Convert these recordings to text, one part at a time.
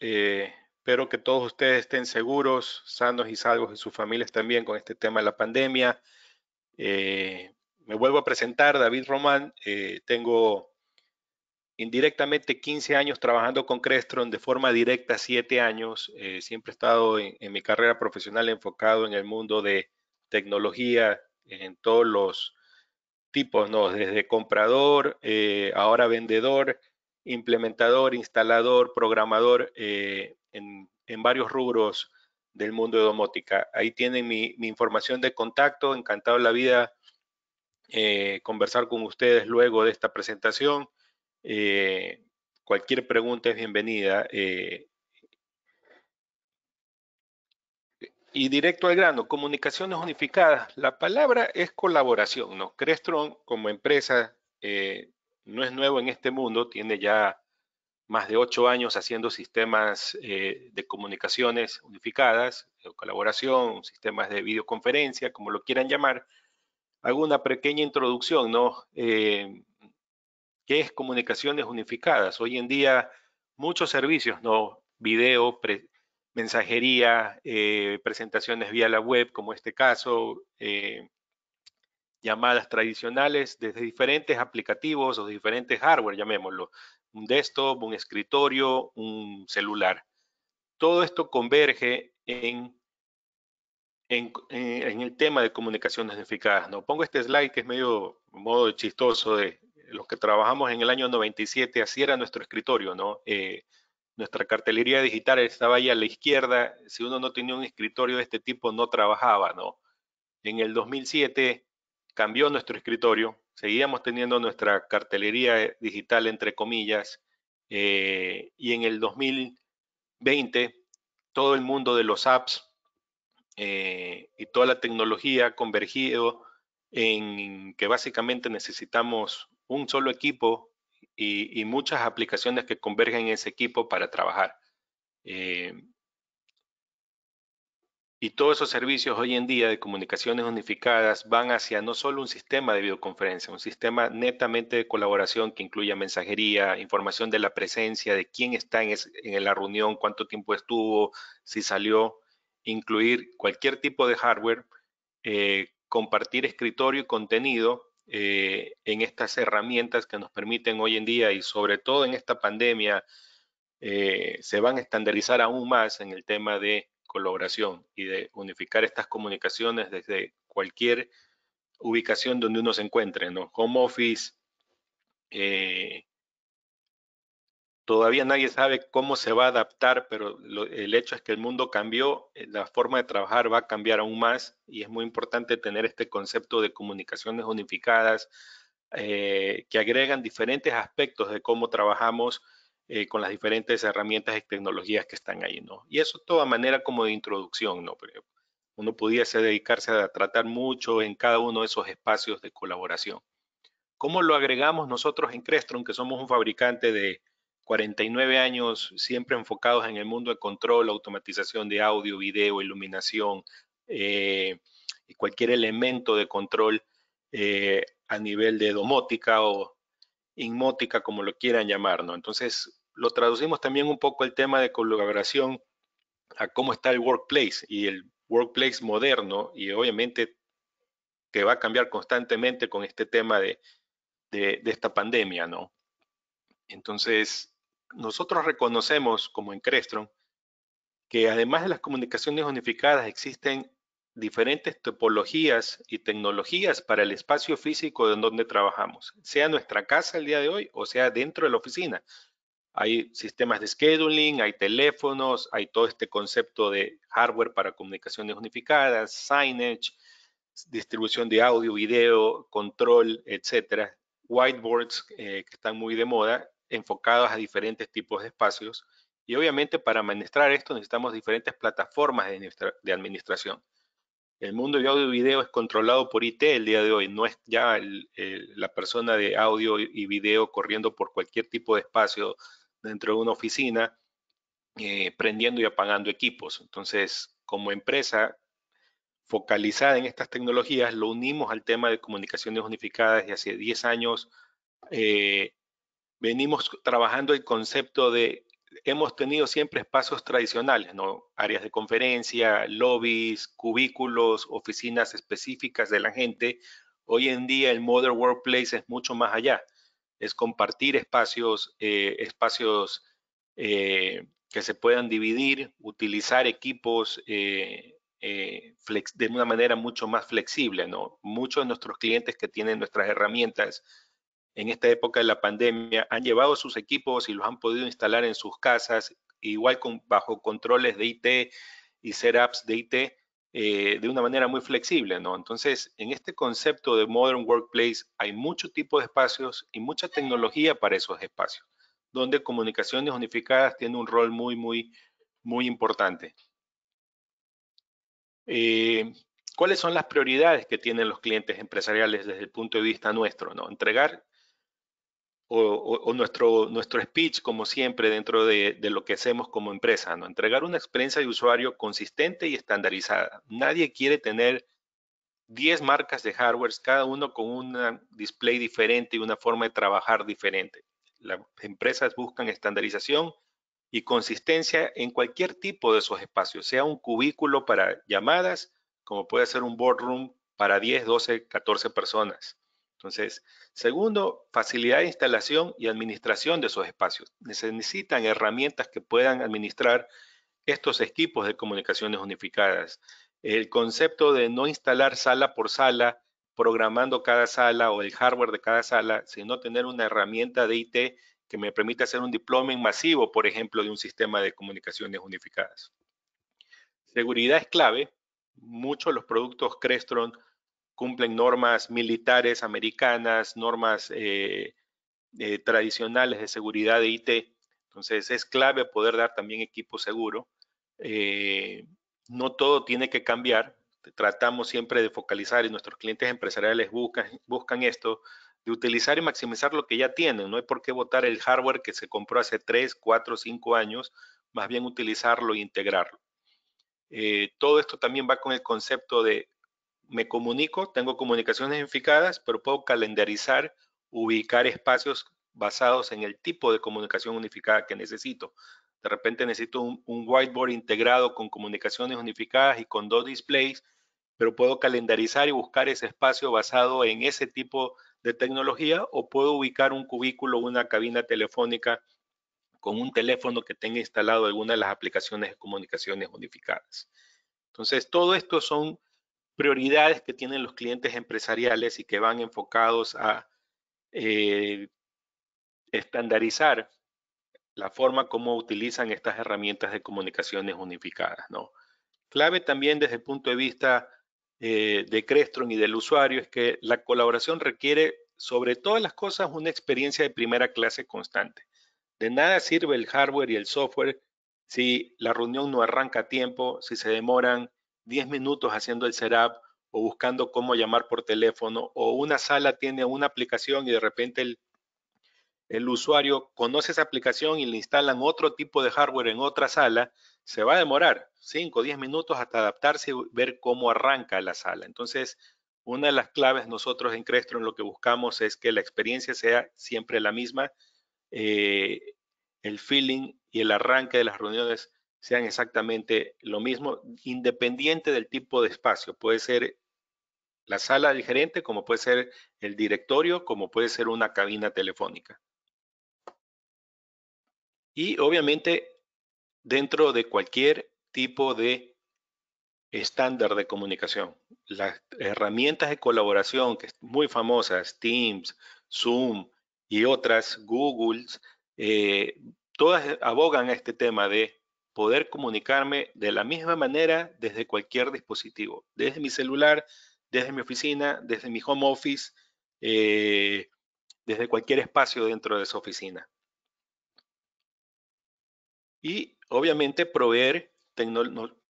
Eh, espero que todos ustedes estén seguros, sanos y salvos y sus familias también con este tema de la pandemia. Eh, me vuelvo a presentar, David Román. Eh, tengo indirectamente 15 años trabajando con Crestron, de forma directa 7 años. siempre he estado en, mi carrera profesional enfocado en el mundo de tecnología, en todos los tipos, ¿no? Desde comprador, ahora vendedor, implementador, instalador, programador eh, en, varios rubros del mundo de domótica. Ahí tienen mi, información de contacto. Encantado la vida eh, conversar con ustedes luego de esta presentación. Eh, cualquier pregunta es bienvenida. y directo al grano, comunicaciones unificadas. La palabra es colaboración, ¿no? Crestron como empresa no es nuevo en este mundo, tiene ya más de ocho años haciendo sistemas eh, de comunicaciones unificadas, colaboración, sistemas de videoconferencia, como lo quieran llamar. Hago una pequeña introducción, ¿no? Eh, ¿Qué es comunicaciones unificadas? Hoy en día muchos servicios, ¿no? Video, mensajería, eh, presentaciones vía la web, como este caso, llamadas tradicionales desde diferentes aplicativos o diferentes hardware, llamémoslo, un desktop, un escritorio, un celular. Todo esto converge en, en, el tema de comunicaciones eficaces. ¿no? Pongo este slide que es medio modo chistoso de los que trabajamos en el año 97, así era nuestro escritorio, ¿no? Eh, nuestra cartelería digital estaba ahí a la izquierda. Si uno no tenía un escritorio de este tipo, no trabajaba, ¿no? En el 2007 cambió nuestro escritorio, seguíamos teniendo nuestra cartelería eh, digital, entre comillas, eh, y en el 2020 todo el mundo de los apps eh, y toda la tecnología ha convergido en que básicamente necesitamos un solo equipo y, muchas aplicaciones que convergen en ese equipo para trabajar. Y todos esos servicios hoy en día de comunicaciones unificadas van hacia no solo un sistema de videoconferencia, un sistema netamente de colaboración que incluya mensajería, información de la presencia, de quién está en, la reunión, cuánto tiempo estuvo, si salió, incluir cualquier tipo de hardware, eh, compartir escritorio y contenido eh, en estas herramientas que nos permiten hoy en día y sobre todo en esta pandemia, eh, se van a estandarizar aún más en el tema de colaboración y de unificar estas comunicaciones desde cualquier ubicación donde uno se encuentre, ¿no? Home office, eh, todavía nadie sabe cómo se va a adaptar, pero el hecho es que el mundo cambió, eh, la forma de trabajar va a cambiar aún más y es muy importante tener este concepto de comunicaciones unificadas eh, que agregan diferentes aspectos de cómo trabajamos eh, con las diferentes herramientas y tecnologías que están ahí, ¿no? Y eso toda manera como de introducción, ¿no? Pero uno pudiese dedicarse a tratar mucho en cada uno de esos espacios de colaboración. ¿Cómo lo agregamos nosotros en Crestron, que somos un fabricante de 49 años, siempre enfocados en el mundo de control, automatización de audio, video, iluminación eh, y cualquier elemento de control eh, a nivel de domótica o inmótica, como lo quieran llamar, ¿no? Entonces, lo traducimos también un poco el tema de colaboración a cómo está el workplace y el workplace moderno y obviamente que va a cambiar constantemente con este tema de, de, esta pandemia, ¿no? Entonces, nosotros reconocemos como en Crestron que además de las comunicaciones unificadas existen diferentes topologías y tecnologías para el espacio físico en donde trabajamos, sea nuestra casa el día de hoy o sea dentro de la oficina. Hay sistemas de scheduling, hay teléfonos, hay todo este concepto de hardware para comunicaciones unificadas, signage, distribución de audio, video, control, etcétera. Whiteboards eh, que están muy de moda, enfocados a diferentes tipos de espacios. Y obviamente para administrar esto necesitamos diferentes plataformas de, administración. El mundo de audio y video es controlado por IT el día de hoy, no es ya la persona de audio y video corriendo por cualquier tipo de espacio dentro de una oficina eh, prendiendo y apagando equipos. Entonces, como empresa focalizada en estas tecnologías, lo unimos al tema de comunicaciones unificadas y hace 10 años eh, venimos trabajando el concepto de, hemos tenido siempre espacios tradicionales, ¿no? áreas de conferencia, lobbies, cubículos, oficinas específicas de la gente. Hoy en día el Modern Workplace es mucho más allá es compartir espacios, eh, espacios eh, que se puedan dividir, utilizar equipos eh, de una manera mucho más flexible. Muchos de nuestros clientes que tienen nuestras herramientas en esta época de la pandemia han llevado sus equipos y los han podido instalar en sus casas, igual con, bajo controles de IT y setups de IT eh, de una manera muy flexible, ¿no? Entonces, en este concepto de Modern Workplace hay mucho tipo de espacios y mucha tecnología para esos espacios, donde comunicaciones unificadas tienen un rol muy, muy, muy importante. Eh, ¿Cuáles son las prioridades que tienen los clientes empresariales desde el punto de vista nuestro? Entregar o, nuestro, nuestro speech, como siempre, dentro de, lo que hacemos como empresa, ¿no? Entregar una experiencia de usuario consistente y estandarizada. Nadie quiere tener 10 marcas de hardware, cada uno con un display diferente y una forma de trabajar diferente. Las empresas buscan estandarización y consistencia en cualquier tipo de sus espacios, sea un cubículo para llamadas, como puede ser un boardroom para 10, 12, 14 personas entonces, segundo, facilidad de instalación y administración de esos espacios. necesitan herramientas que puedan administrar estos equipos de comunicaciones unificadas. El concepto de no instalar sala por sala, programando cada sala o el hardware de cada sala, sino tener una herramienta de IT que me permita hacer un diploma masivo, por ejemplo, de un sistema de comunicaciones unificadas. Seguridad es clave. Muchos de los productos Crestron cumplen normas militares americanas, normas eh, eh, tradicionales de seguridad de IT. Entonces es clave poder dar también equipo seguro. Eh, no todo tiene que cambiar. Tratamos siempre de focalizar y nuestros clientes empresariales buscan, buscan esto, de utilizar y maximizar lo que ya tienen. No hay por qué votar el hardware que se compró hace 3, 4, 5 años, más bien utilizarlo e integrarlo. todo esto también va con el concepto de me comunico, tengo comunicaciones unificadas, pero puedo calendarizar, ubicar espacios basados en el tipo de comunicación unificada que necesito. De repente necesito un, whiteboard integrado con comunicaciones unificadas y con dos displays, pero puedo calendarizar y buscar ese espacio basado en ese tipo de tecnología o puedo ubicar un cubículo, una cabina telefónica con un teléfono que tenga instalado alguna de las aplicaciones de comunicaciones unificadas. Entonces, todo esto son prioridades que tienen los clientes empresariales y que van enfocados a eh, estandarizar la forma como utilizan estas herramientas de comunicaciones unificadas. ¿no? Clave también desde el punto de vista eh, de Crestron y del usuario es que la colaboración requiere, sobre todas las cosas, una experiencia de primera clase constante. De nada sirve el hardware y el software si la reunión no arranca a tiempo, si se demoran 10 minutos haciendo el setup o buscando cómo llamar por teléfono o una sala tiene una aplicación y de repente el, usuario conoce esa aplicación y le instalan otro tipo de hardware en otra sala, se va a demorar 5 o 10 minutos hasta adaptarse y ver cómo arranca la sala. Entonces, una de las claves nosotros en Crestron lo que buscamos es que la experiencia sea siempre la misma, eh, el feeling y el arranque de las reuniones sean exactamente lo mismo, independiente del tipo de espacio. Puede ser la sala del gerente, como puede ser el directorio, como puede ser una cabina telefónica. Y obviamente dentro de cualquier tipo de estándar de comunicación. Las herramientas de colaboración que muy famosas, Teams, Zoom y otras, Google, eh, todas abogan a este tema de poder comunicarme de la misma manera desde cualquier dispositivo, desde mi celular, desde mi oficina, desde mi home office, eh, desde cualquier espacio dentro de su oficina. Y obviamente proveer,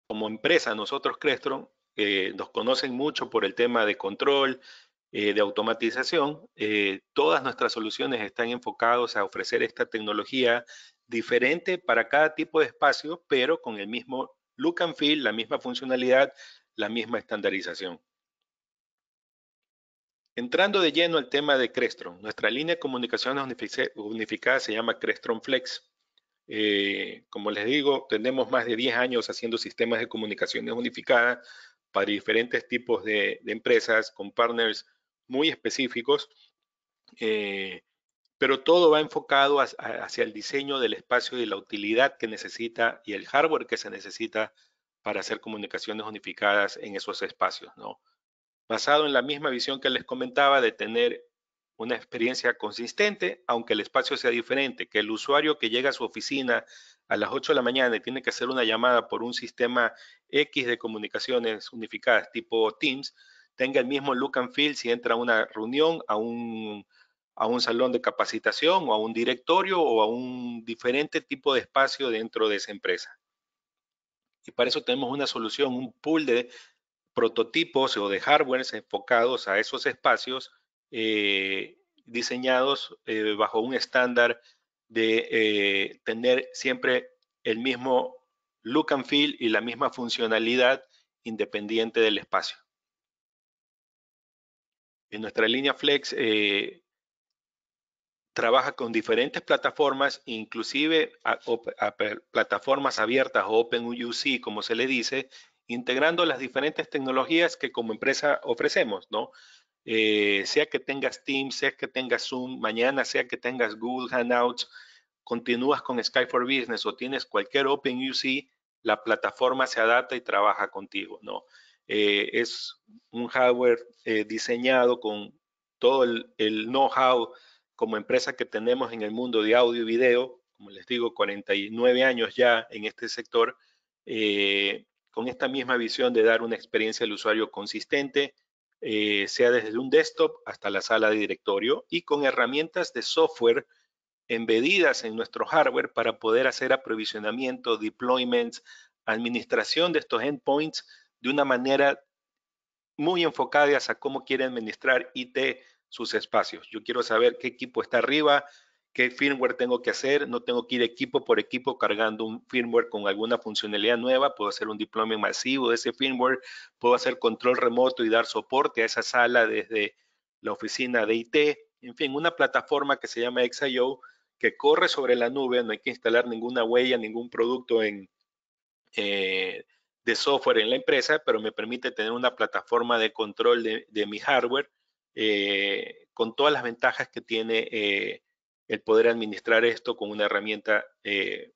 como empresa, nosotros Crestron nos conocen mucho por el tema de control, eh, de automatización. Eh, todas nuestras soluciones están enfocadas a ofrecer esta tecnología diferente para cada tipo de espacio, pero con el mismo look and feel, la misma funcionalidad, la misma estandarización. Entrando de lleno al tema de Crestron, nuestra línea de comunicaciones unificada se llama Crestron Flex. Eh, como les digo, tenemos más de 10 años haciendo sistemas de comunicaciones unificadas para diferentes tipos de, empresas con partners muy específicos. Eh, pero todo va enfocado hacia el diseño del espacio y la utilidad que necesita y el hardware que se necesita para hacer comunicaciones unificadas en esos espacios, ¿no? Basado en la misma visión que les comentaba de tener una experiencia consistente, aunque el espacio sea diferente, que el usuario que llega a su oficina a las 8 de la mañana y tiene que hacer una llamada por un sistema X de comunicaciones unificadas tipo Teams, tenga el mismo look and feel si entra a una reunión, a un, a un salón de capacitación o a un directorio o a un diferente tipo de espacio dentro de esa empresa. Y para eso tenemos una solución, un pool de prototipos o de hardware enfocados a esos espacios eh, diseñados eh, bajo un estándar de eh, tener siempre el mismo look and feel y la misma funcionalidad independiente del espacio. En nuestra línea Flex trabaja con diferentes plataformas, inclusive a, plataformas abiertas o OpenUC, como se le dice, integrando las diferentes tecnologías que como empresa ofrecemos, ¿no? Eh, sea que tengas Teams, sea que tengas Zoom, mañana sea que tengas Google Hangouts, continúas con Sky for Business o tienes cualquier OpenUC, la plataforma se adapta y trabaja contigo, ¿no? Eh, es un hardware eh, diseñado con todo el, el know-how como empresa que tenemos en el mundo de audio y video, como les digo, 49 años ya en este sector, eh, con esta misma visión de dar una experiencia al usuario consistente, eh, sea desde un desktop hasta la sala de directorio y con herramientas de software embedidas en nuestro hardware para poder hacer aprovisionamiento, deployments, administración de estos endpoints de una manera muy enfocada hacia cómo quiere administrar IT sus espacios. Yo quiero saber qué equipo está arriba, qué firmware tengo que hacer, no tengo que ir equipo por equipo cargando un firmware con alguna funcionalidad nueva, puedo hacer un diploma masivo de ese firmware, puedo hacer control remoto y dar soporte a esa sala desde la oficina de IT, en fin, una plataforma que se llama XIO que corre sobre la nube, no hay que instalar ninguna huella, ningún producto eh, de software en la empresa, pero me permite tener una plataforma de control de mi hardware eh, con todas las ventajas que tiene eh, el poder administrar esto con una herramienta eh,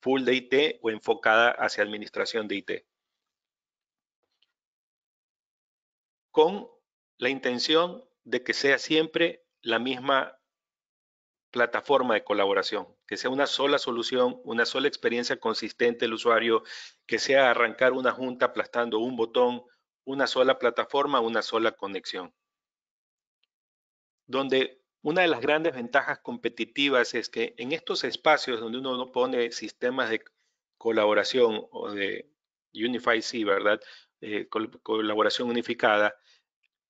full de IT o enfocada hacia administración de IT. Con la intención de que sea siempre la misma plataforma de colaboración, que sea una sola solución, una sola experiencia consistente del usuario, que sea arrancar una junta aplastando un botón, una sola plataforma, una sola conexión donde una de las grandes ventajas competitivas es que en estos espacios donde uno no pone sistemas de colaboración o de Unify ¿verdad? Eh, colaboración unificada,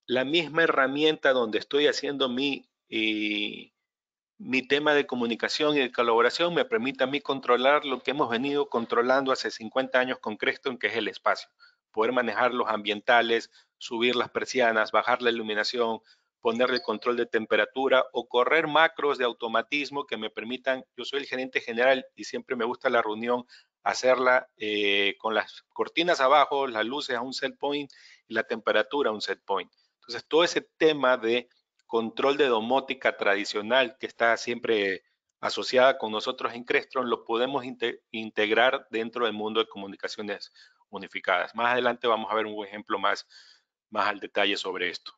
la misma herramienta donde estoy haciendo mi, y, eh, mi tema de comunicación y de colaboración me permite a mí controlar lo que hemos venido controlando hace 50 años con Creston, que es el espacio. Poder manejar los ambientales, subir las persianas, bajar la iluminación, ponerle control de temperatura o correr macros de automatismo que me permitan, yo soy el gerente general y siempre me gusta la reunión, hacerla eh, con las cortinas abajo, las luces a un set point y la temperatura a un set point. Entonces, todo ese tema de control de domótica tradicional que está siempre asociada con nosotros en Crestron, lo podemos integrar dentro del mundo de comunicaciones unificadas. Más adelante vamos a ver un ejemplo más, más al detalle sobre esto.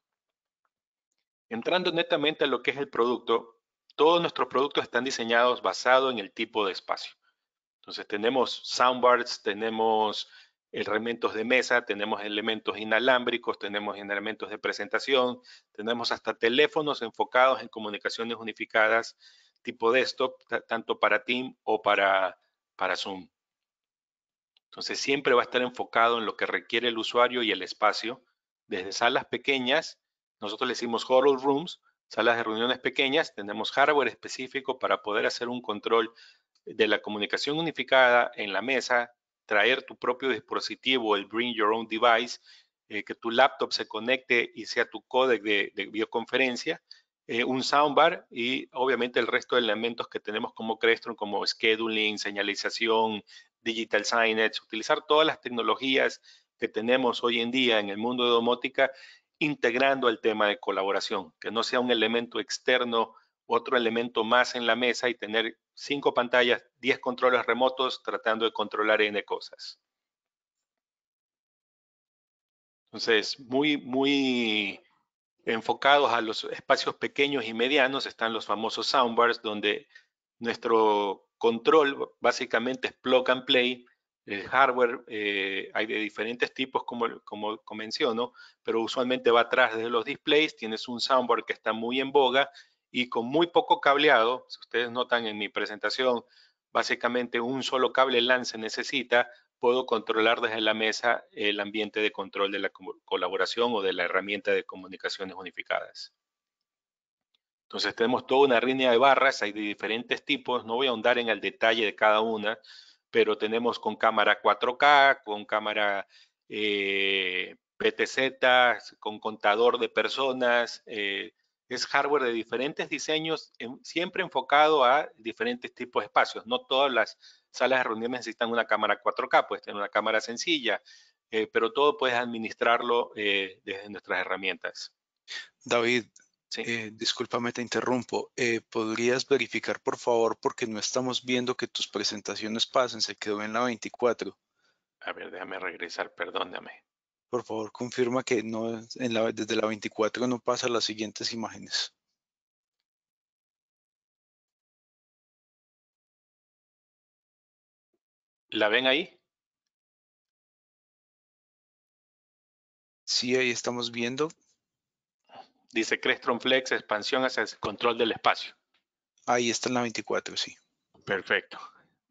Entrando netamente a lo que es el producto, todos nuestros productos están diseñados basado en el tipo de espacio. Entonces tenemos soundbars, tenemos elementos de mesa, tenemos elementos inalámbricos, tenemos elementos de presentación, tenemos hasta teléfonos enfocados en comunicaciones unificadas tipo desktop, tanto para Team o para, para Zoom. Entonces siempre va a estar enfocado en lo que requiere el usuario y el espacio, desde salas pequeñas nosotros le decimos huddle rooms, salas de reuniones pequeñas, tenemos hardware específico para poder hacer un control de la comunicación unificada en la mesa, traer tu propio dispositivo, el Bring Your Own Device, eh, que tu laptop se conecte y sea tu codec de, videoconferencia, eh, un soundbar y obviamente el resto de elementos que tenemos como Crestron, como scheduling, señalización, digital signage, utilizar todas las tecnologías que tenemos hoy en día en el mundo de domótica integrando el tema de colaboración, que no sea un elemento externo, otro elemento más en la mesa y tener cinco pantallas, diez controles remotos tratando de controlar N cosas. Entonces, muy, muy enfocados a los espacios pequeños y medianos están los famosos soundbars, donde nuestro control básicamente es plug and play el hardware eh, hay de diferentes tipos, como, como, como, menciono, pero usualmente va atrás de los displays. Tienes un soundboard que está muy en boga y con muy poco cableado. Si ustedes notan en mi presentación, básicamente un solo cable LAN se necesita. Puedo controlar desde la mesa el ambiente de control de la colaboración o de la herramienta de comunicaciones unificadas. Entonces tenemos toda una línea de barras, hay de diferentes tipos, no voy a ahondar en el detalle de cada una, pero tenemos con cámara 4K, con cámara eh, PTZ, con contador de personas. Eh, es hardware de diferentes diseños, em, siempre enfocado a diferentes tipos de espacios. No todas las salas de reuniones necesitan una cámara 4K, puedes tener una cámara sencilla, eh, pero todo puedes administrarlo desde nuestras herramientas. David, eh, Disculpame, te interrumpo. Eh, ¿Podrías verificar, por favor, porque no estamos viendo que tus presentaciones pasen? Se quedó en la 24. A ver, déjame regresar, perdóname. Por favor, confirma que no desde la 24 no pasan las siguientes imágenes. ¿La ven ahí? Sí, ahí estamos viendo. Dice Crestron Flex, expansión hacia el control del espacio. Ahí está en la 24, sí. Perfecto.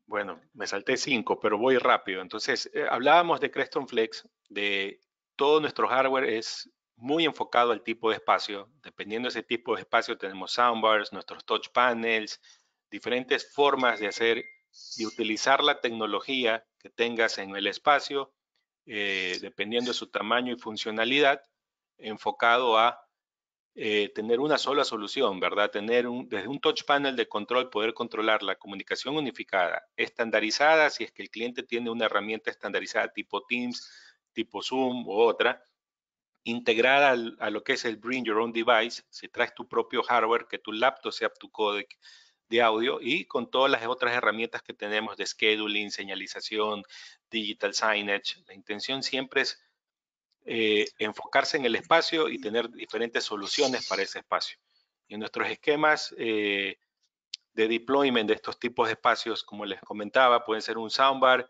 Bueno, me salté 5, pero voy rápido. Entonces, eh, hablábamos de Crestron Flex, de todo nuestro hardware es muy enfocado al tipo de espacio. Dependiendo de ese tipo de espacio, tenemos soundbars, nuestros touch panels, diferentes formas de hacer y utilizar la tecnología que tengas en el espacio, eh, dependiendo de su tamaño y funcionalidad, enfocado a eh, tener una sola solución, ¿verdad? Tener desde un touch panel de control, poder controlar la comunicación unificada, estandarizada, si es que el cliente tiene una herramienta estandarizada tipo Teams, tipo Zoom u otra, integrada a lo que es el Bring Your Own Device, si traes tu propio hardware, que tu laptop sea tu codec de audio y con todas las otras herramientas que tenemos de scheduling, señalización, digital signage. La intención siempre es eh, enfocarse en el espacio y tener diferentes soluciones para ese espacio. Y en nuestros esquemas eh, de deployment de estos tipos de espacios, como les comentaba, pueden ser un soundbar,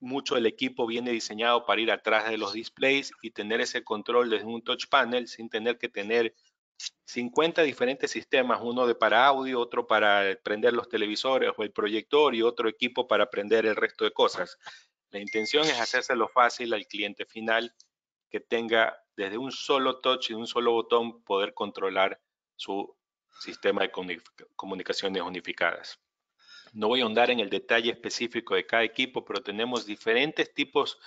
mucho del equipo viene diseñado para ir atrás de los displays y tener ese control desde un touch panel sin tener que tener 50 diferentes sistemas, uno de para audio, otro para prender los televisores o el proyector y otro equipo para prender el resto de cosas. La intención es hacérselo fácil al cliente final que tenga desde un solo touch y un solo botón poder controlar su sistema de comunicaciones unificadas. No voy a ahondar en el detalle específico de cada equipo, pero tenemos diferentes tipos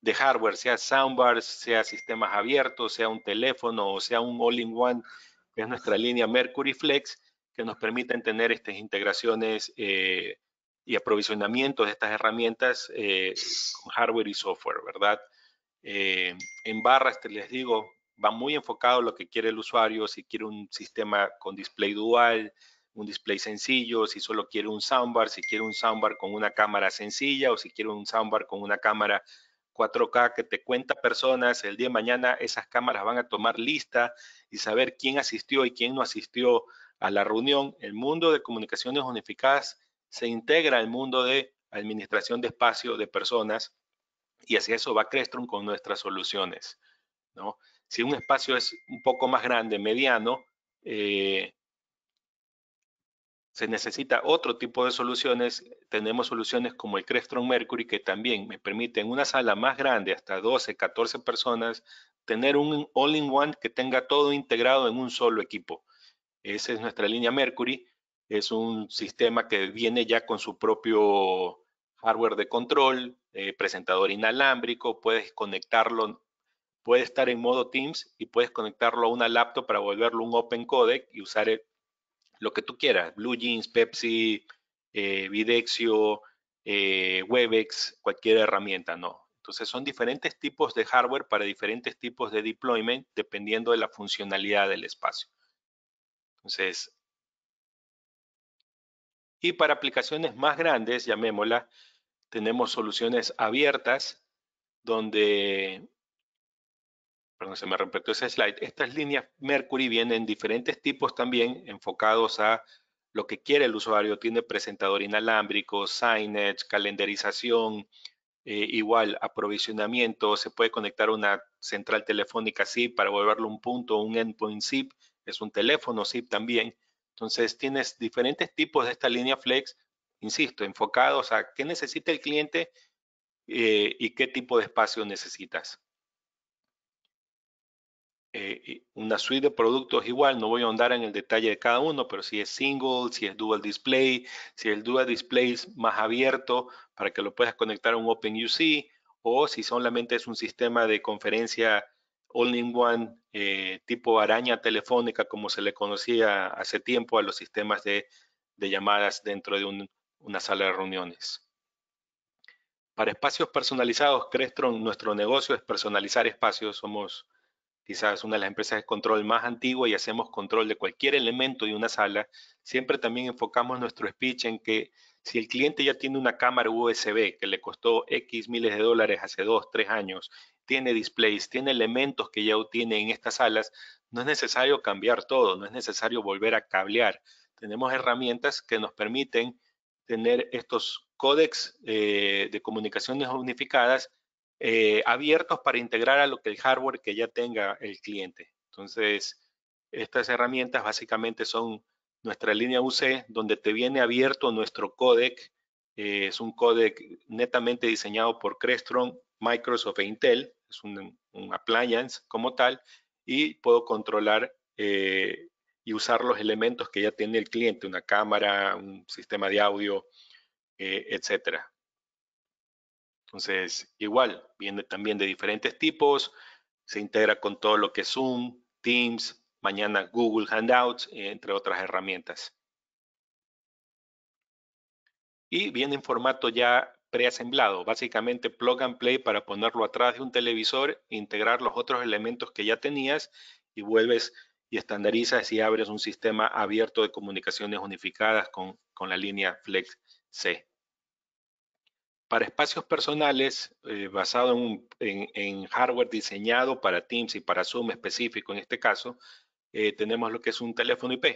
de hardware, sea soundbars, sea sistemas abiertos, sea un teléfono o sea un all-in-one, que es nuestra línea Mercury Flex, que nos permiten tener estas integraciones eh, y aprovisionamientos de estas herramientas eh, con hardware y software, ¿verdad? Eh, en barras, te les digo, va muy enfocado lo que quiere el usuario, si quiere un sistema con display dual, un display sencillo, si solo quiere un soundbar, si quiere un soundbar con una cámara sencilla o si quiere un soundbar con una cámara 4K que te cuenta personas, el día de mañana esas cámaras van a tomar lista y saber quién asistió y quién no asistió a la reunión. El mundo de comunicaciones unificadas se integra al mundo de administración de espacio de personas y hacia eso va Crestron con nuestras soluciones. ¿no? Si un espacio es un poco más grande, mediano, eh, se necesita otro tipo de soluciones. Tenemos soluciones como el Crestron Mercury que también me permite en una sala más grande, hasta 12, 14 personas, tener un all-in-one que tenga todo integrado en un solo equipo. Esa es nuestra línea Mercury. Es un sistema que viene ya con su propio hardware de control, eh, presentador inalámbrico, puedes conectarlo, puede estar en modo Teams y puedes conectarlo a una laptop para volverlo un Open Codec y usar eh, lo que tú quieras, Blue Jeans, Pepsi, eh, Videxio, Webex, cualquier herramienta, ¿no? Entonces son diferentes tipos de hardware para diferentes tipos de deployment dependiendo de la funcionalidad del espacio. Entonces, y para aplicaciones más grandes, llamémosla, tenemos soluciones abiertas donde, perdón, se me repetió ese slide, estas líneas Mercury vienen en diferentes tipos también enfocados a lo que quiere el usuario. Tiene presentador inalámbrico, signage, calendarización, eh, igual aprovisionamiento, se puede conectar una central telefónica SIP para volverlo un punto, un endpoint SIP, es un teléfono SIP también. Entonces tienes diferentes tipos de esta línea Flex insisto, enfocados a qué necesita el cliente eh, y qué tipo de espacio necesitas. Eh, una suite de productos igual, no voy a ahondar en el detalle de cada uno, pero si es single, si es dual display, si el dual display es más abierto para que lo puedas conectar a un OpenUC o si solamente es un sistema de conferencia all-in-one eh, tipo araña telefónica como se le conocía hace tiempo a los sistemas de llamadas dentro de un una sala de reuniones. Para espacios personalizados, Crestron, nuestro negocio es personalizar espacios. Somos quizás una de las empresas de control más antigua y hacemos control de cualquier elemento de una sala. Siempre también enfocamos nuestro speech en que si el cliente ya tiene una cámara USB que le costó X miles de dólares hace dos, tres años, tiene displays, tiene elementos que ya tiene en estas salas, no es necesario cambiar todo, no es necesario volver a cablear. Tenemos herramientas que nos permiten tener estos códex eh, de comunicaciones unificadas eh, abiertos para integrar a lo que el hardware que ya tenga el cliente. Entonces, estas herramientas básicamente son nuestra línea UC, donde te viene abierto nuestro codec. Eh, es un codec netamente diseñado por Crestron, Microsoft e Intel. Es un, appliance como tal y puedo controlar y usar los elementos que ya tiene el cliente, una cámara, un sistema de audio, etc, eh, etcétera. Entonces, igual, viene también de diferentes tipos, se integra con todo lo que es Zoom, Teams, mañana Google Handouts, entre otras herramientas. Y viene en formato ya preasemblado, básicamente plug and play para ponerlo atrás de un televisor, integrar los otros elementos que ya tenías y vuelves y estandariza si abres un sistema abierto de comunicaciones unificadas con, la línea Flex C. Para espacios personales, eh, basado en, hardware diseñado para Teams y para Zoom específico en este caso, eh, tenemos lo que es un teléfono IP.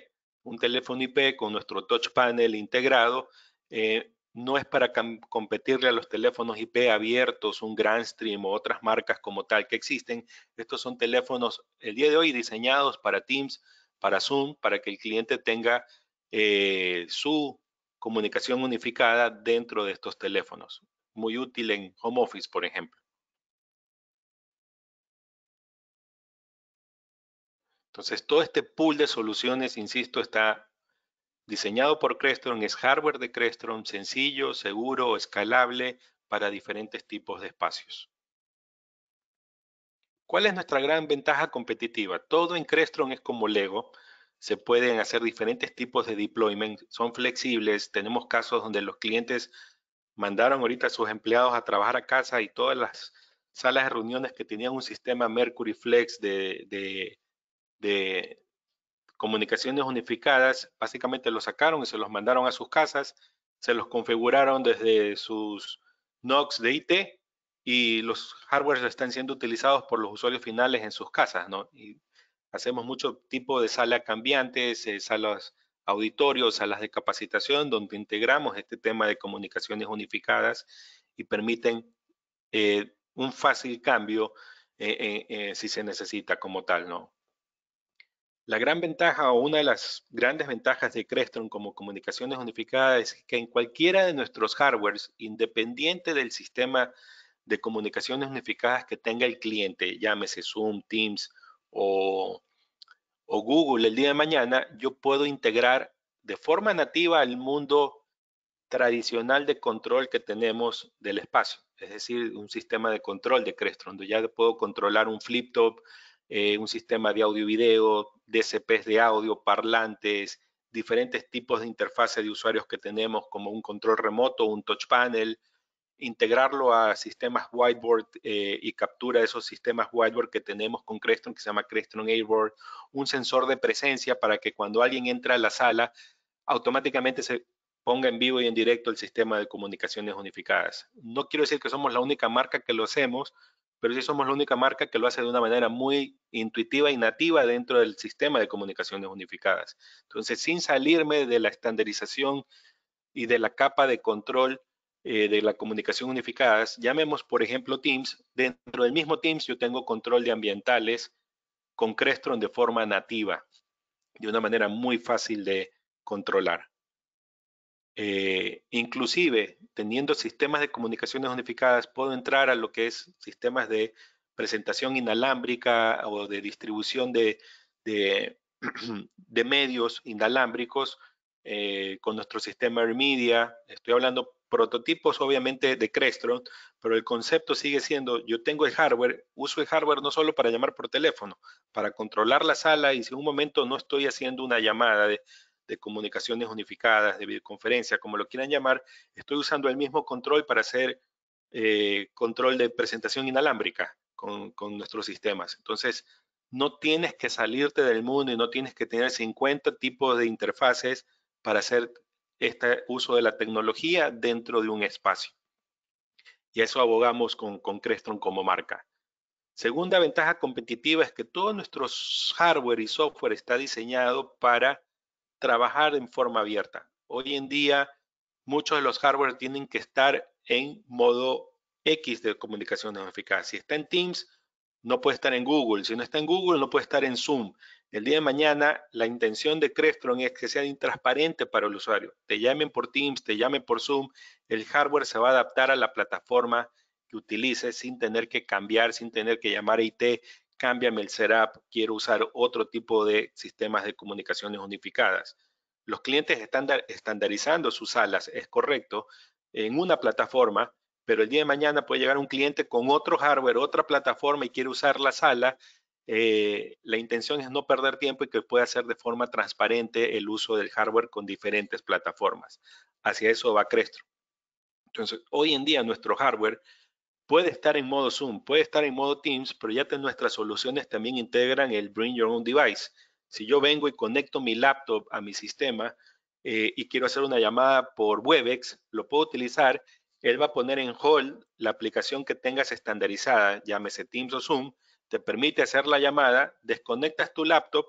Un teléfono IP con nuestro touch panel integrado eh, no es para competirle a los teléfonos IP abiertos, un Grandstream o otras marcas como tal que existen. Estos son teléfonos el día de hoy diseñados para Teams, para Zoom, para que el cliente tenga eh, su comunicación unificada dentro de estos teléfonos. Muy útil en home office, por ejemplo. Entonces, todo este pool de soluciones, insisto, está Diseñado por Crestron, es hardware de Crestron sencillo, seguro, escalable para diferentes tipos de espacios. ¿Cuál es nuestra gran ventaja competitiva? Todo en Crestron es como Lego. Se pueden hacer diferentes tipos de deployment, son flexibles. Tenemos casos donde los clientes mandaron ahorita a sus empleados a trabajar a casa y todas las salas de reuniones que tenían un sistema Mercury Flex de, de, de comunicaciones unificadas, básicamente los sacaron y se los mandaron a sus casas, se los configuraron desde sus nox de IT y los hardwares están siendo utilizados por los usuarios finales en sus casas, ¿no? Y hacemos mucho tipo de salas cambiantes, eh, salas auditorios, salas de capacitación, donde integramos este tema de comunicaciones unificadas y permiten eh, un fácil cambio eh, si se necesita como tal, ¿no? La gran ventaja o una de las grandes ventajas de Crestron como comunicaciones unificadas es que en cualquiera de nuestros hardwares, independiente del sistema de comunicaciones unificadas que tenga el cliente, llámese Zoom, Teams o, o Google el día de mañana, yo puedo integrar de forma nativa al mundo tradicional de control que tenemos del espacio, es decir, un sistema de control de Crestron. donde ya puedo controlar un flip top, eh, un sistema de audio y video, DCPs de audio, parlantes, diferentes tipos de interfaces de usuarios que tenemos, como un control remoto, un touch panel, integrarlo a sistemas whiteboard eh, y captura esos sistemas whiteboard que tenemos con Crestron, que se llama Crestron Airboard, un sensor de presencia para que cuando alguien entra a la sala, automáticamente se ponga en vivo y en directo el sistema de comunicaciones unificadas. No quiero decir que somos la única marca que lo hacemos, pero sí somos la única marca que lo hace de una manera muy intuitiva y nativa dentro del sistema de comunicaciones unificadas. Entonces, sin salirme de la estandarización y de la capa de control eh, de la comunicación unificadas, llamemos, por ejemplo, Teams. Dentro del mismo Teams yo tengo control de ambientales con Crestron de forma nativa, de una manera muy fácil de controlar. Eh, inclusive, teniendo sistemas de comunicaciones unificadas, puedo entrar a lo que es sistemas de presentación inalámbrica o de distribución de, de, medios inalámbricos eh, con nuestro sistema AirMedia. Estoy hablando prototipos, obviamente, de Crestron, pero el concepto sigue siendo, yo tengo el hardware, uso el hardware no solo para llamar por teléfono, para controlar la sala y si en un momento no estoy haciendo una llamada de de comunicaciones unificadas, de videoconferencia, como lo quieran llamar, estoy usando el mismo control para hacer eh, control de presentación inalámbrica con, nuestros sistemas. Entonces, no tienes que salirte del mundo y no tienes que tener 50 tipos de interfaces para hacer este uso de la tecnología dentro de un espacio. Y eso abogamos con, con Crestron como marca. Segunda ventaja competitiva es que todo nuestro hardware y software está diseñado para trabajar en forma abierta. Hoy en día, muchos de los hardware tienen que estar en modo X de comunicación eficaz. Si está en Teams, no puede estar en Google. Si no está en Google, no puede estar en Zoom. El día de mañana, la intención de Crestron es que sea intransparente para el usuario. Te llamen por Teams, te llamen por Zoom. El hardware se va a adaptar a la plataforma que utilices sin tener que cambiar, sin tener que llamar a IT cámbiame el setup, quiero usar otro tipo de sistemas de comunicaciones unificadas. Los clientes están estandarizando sus salas, es correcto, en una plataforma, pero el día de mañana puede llegar un cliente con otro hardware, otra plataforma y quiere usar la sala. Eh, la intención es no perder tiempo y que pueda hacer de forma transparente el uso del hardware con diferentes plataformas. Hacia eso va Crestro. Entonces, hoy en día nuestro hardware puede estar en modo Zoom, puede estar en modo Teams, pero ya nuestras soluciones también integran el Bring Your Own Device. Si yo vengo y conecto mi laptop a mi sistema eh, y quiero hacer una llamada por Webex, lo puedo utilizar. Él va a poner en hold la aplicación que tengas estandarizada, llámese Teams o Zoom, te permite hacer la llamada, desconectas tu laptop,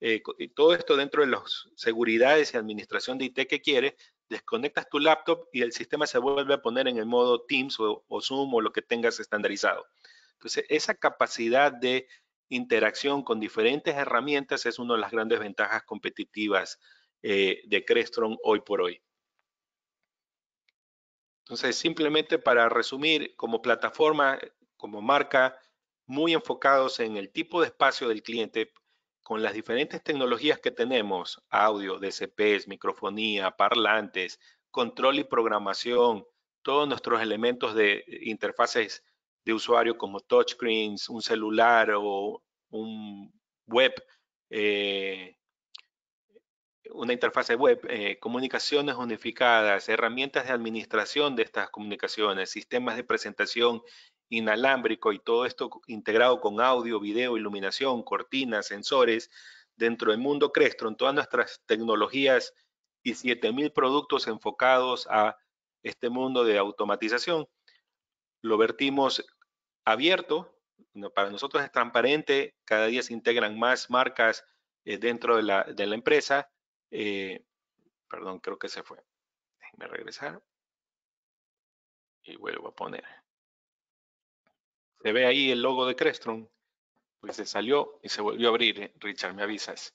eh, y todo esto dentro de las seguridades y administración de IT que quieres, desconectas tu laptop y el sistema se vuelve a poner en el modo Teams o, Zoom o lo que tengas estandarizado. Entonces, esa capacidad de interacción con diferentes herramientas es una de las grandes ventajas competitivas eh, de Crestron hoy por hoy. Entonces, simplemente para resumir, como plataforma, como marca, muy enfocados en el tipo de espacio del cliente, con las diferentes tecnologías que tenemos, audio, DCPs, microfonía, parlantes, control y programación, todos nuestros elementos de eh, interfaces de usuario como touchscreens, un celular o un web, eh, una interfaz web, eh, comunicaciones unificadas, herramientas de administración de estas comunicaciones, sistemas de presentación inalámbrico y todo esto integrado con audio, video, iluminación, cortinas, sensores, dentro del mundo Crestron, todas nuestras tecnologías y 7.000 productos enfocados a este mundo de automatización. Lo vertimos abierto, para nosotros es transparente, cada día se integran más marcas eh, dentro de la, empresa. Eh, perdón, creo que se fue. Déjenme regresar. Y vuelvo a poner. Se ve ahí el logo de Crestron. Pues se salió y se volvió a abrir. ¿eh? Richard, me avisas.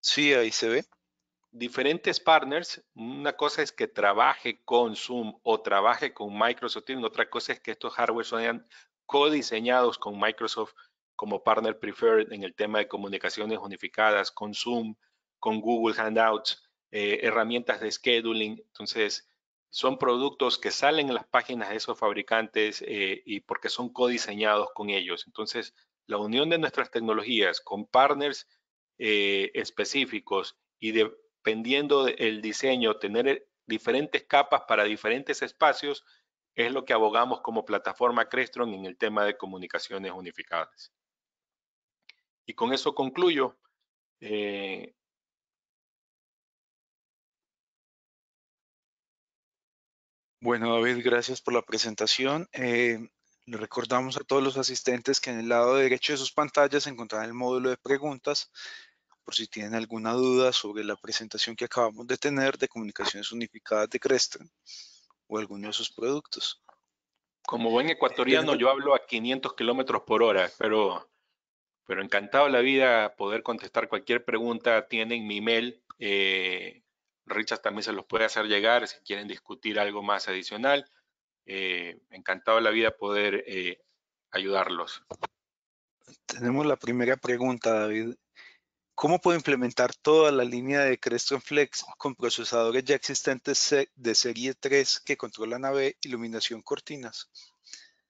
Sí, ahí se ve. Diferentes partners. Una cosa es que trabaje con Zoom o trabaje con Microsoft Teams. Otra cosa es que estos hardware sean codiseñados con Microsoft como partner preferred en el tema de comunicaciones unificadas con Zoom, con Google Handouts, eh, herramientas de scheduling. Entonces, son productos que salen en las páginas de esos fabricantes eh, y porque son codiseñados con ellos. Entonces, la unión de nuestras tecnologías con partners eh, específicos y dependiendo del diseño, tener eh, diferentes capas para diferentes espacios es lo que abogamos como plataforma Crestron en el tema de comunicaciones unificadas. Y con eso concluyo. Bueno, David, gracias por la presentación. Eh, le recordamos a todos los asistentes que en el lado derecho de sus pantallas encontrarán el módulo de preguntas por si tienen alguna duda sobre la presentación que acabamos de tener de comunicaciones unificadas de Crestron o alguno de sus productos. Como buen ecuatoriano, eh, yo hablo a 500 kilómetros por hora, pero, pero encantado la vida poder contestar cualquier pregunta. Tienen mi email. Eh, Richard también se los puede hacer llegar si quieren discutir algo más adicional. Eh, encantado la vida poder eh, ayudarlos. Tenemos la primera pregunta, David. ¿Cómo puedo implementar toda la línea de Crestron Flex con procesadores ya existentes de serie 3 que controlan AV, iluminación, cortinas?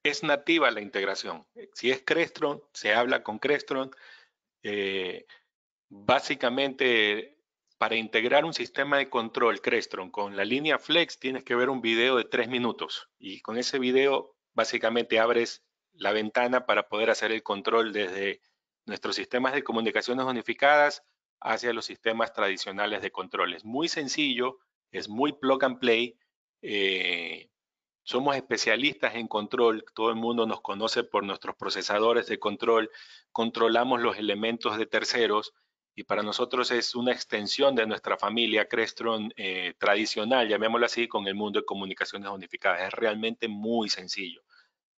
Es nativa la integración. Si es Crestron, se habla con Crestron. Eh, básicamente para integrar un sistema de control Crestron con la línea Flex tienes que ver un video de tres minutos y con ese video básicamente abres la ventana para poder hacer el control desde nuestros sistemas de comunicaciones unificadas hacia los sistemas tradicionales de control. Es muy sencillo, es muy plug and play. Eh, somos especialistas en control, todo el mundo nos conoce por nuestros procesadores de control, controlamos los elementos de terceros, y para nosotros es una extensión de nuestra familia Crestron eh, tradicional, llamémoslo así, con el mundo de comunicaciones unificadas. Es realmente muy sencillo.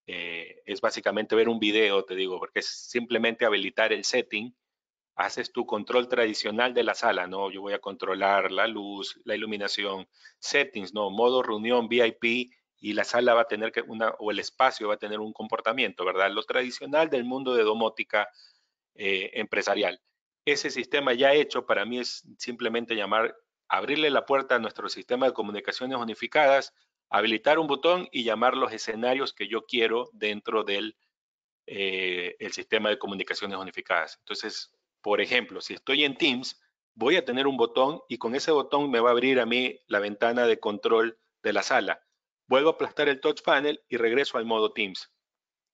Eh, es básicamente ver un video, te digo, porque es simplemente habilitar el setting. Haces tu control tradicional de la sala, ¿no? Yo voy a controlar la luz, la iluminación, settings, ¿no? Modo reunión VIP y la sala va a tener que una, o el espacio va a tener un comportamiento, ¿verdad? Lo tradicional del mundo de domótica eh, empresarial ese sistema ya hecho para mí es simplemente llamar, abrirle la puerta a nuestro sistema de comunicaciones unificadas, habilitar un botón y llamar los escenarios que yo quiero dentro del eh, el sistema de comunicaciones unificadas. Entonces, por ejemplo, si estoy en Teams, voy a tener un botón y con ese botón me va a abrir a mí la ventana de control de la sala. Vuelvo a aplastar el touch panel y regreso al modo Teams.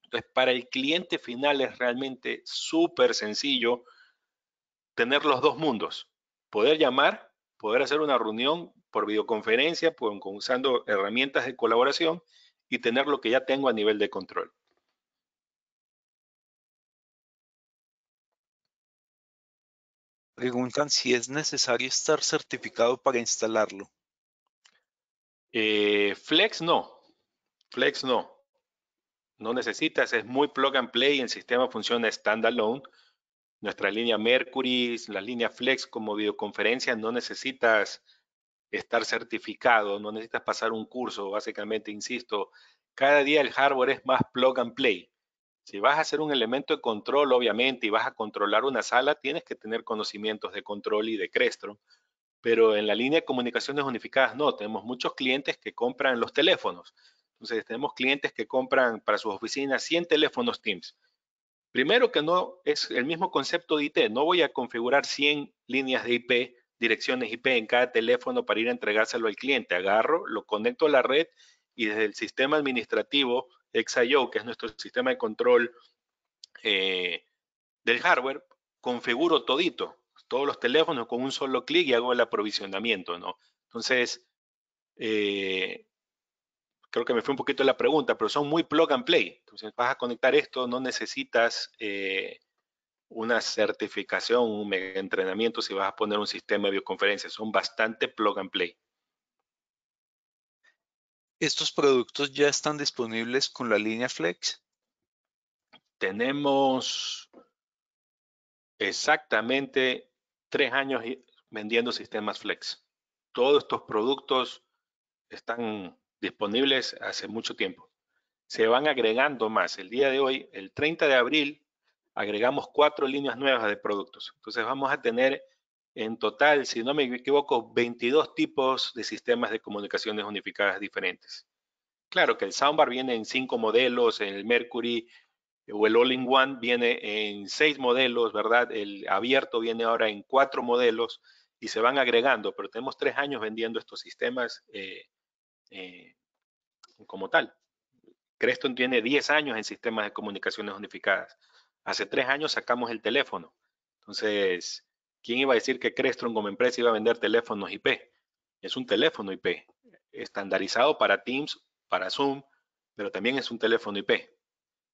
Entonces, para el cliente final es realmente súper sencillo tener los dos mundos, poder llamar, poder hacer una reunión por videoconferencia, usando herramientas de colaboración y tener lo que ya tengo a nivel de control. Preguntan si es necesario estar certificado para instalarlo. Eh, Flex no. Flex no. No necesitas, es muy plug and play, el sistema funciona standalone nuestra línea Mercury, la línea Flex como videoconferencia, no necesitas estar certificado, no necesitas pasar un curso, básicamente, insisto, cada día el hardware es más plug and play. Si vas a hacer un elemento de control, obviamente, y vas a controlar una sala, tienes que tener conocimientos de control y de Crestron. Pero en la línea de comunicaciones unificadas no, tenemos muchos clientes que compran los teléfonos. Entonces, tenemos clientes que compran para sus oficinas 100 teléfonos Teams. Primero que no es el mismo concepto de IT, no voy a configurar 100 líneas de IP, direcciones IP en cada teléfono para ir a entregárselo al cliente. Agarro, lo conecto a la red y desde el sistema administrativo XIO, que es nuestro sistema de control eh, del hardware, configuro todito, todos los teléfonos con un solo clic y hago el aprovisionamiento, ¿no? Entonces, eh, creo que me fue un poquito la pregunta, pero son muy plug and play. Entonces vas a conectar esto, no necesitas eh, una certificación, un mega entrenamiento si vas a poner un sistema de videoconferencia. Son bastante plug and play. ¿Estos productos ya están disponibles con la línea Flex? Tenemos exactamente tres años vendiendo sistemas Flex. Todos estos productos están disponibles hace mucho tiempo. Se van agregando más. El día de hoy, el 30 de abril, agregamos cuatro líneas nuevas de productos. Entonces vamos a tener en total, si no me equivoco, 22 tipos de sistemas de comunicaciones unificadas diferentes. Claro que el soundbar viene en cinco modelos, el Mercury o el All-in-One viene en seis modelos, ¿verdad? El abierto viene ahora en cuatro modelos y se van agregando, pero tenemos tres años vendiendo estos sistemas eh, eh, como tal. Creston tiene 10 años en sistemas de comunicaciones unificadas. Hace 3 años sacamos el teléfono. Entonces, ¿quién iba a decir que Creston como empresa iba a vender teléfonos IP? Es un teléfono IP estandarizado para Teams, para Zoom, pero también es un teléfono IP.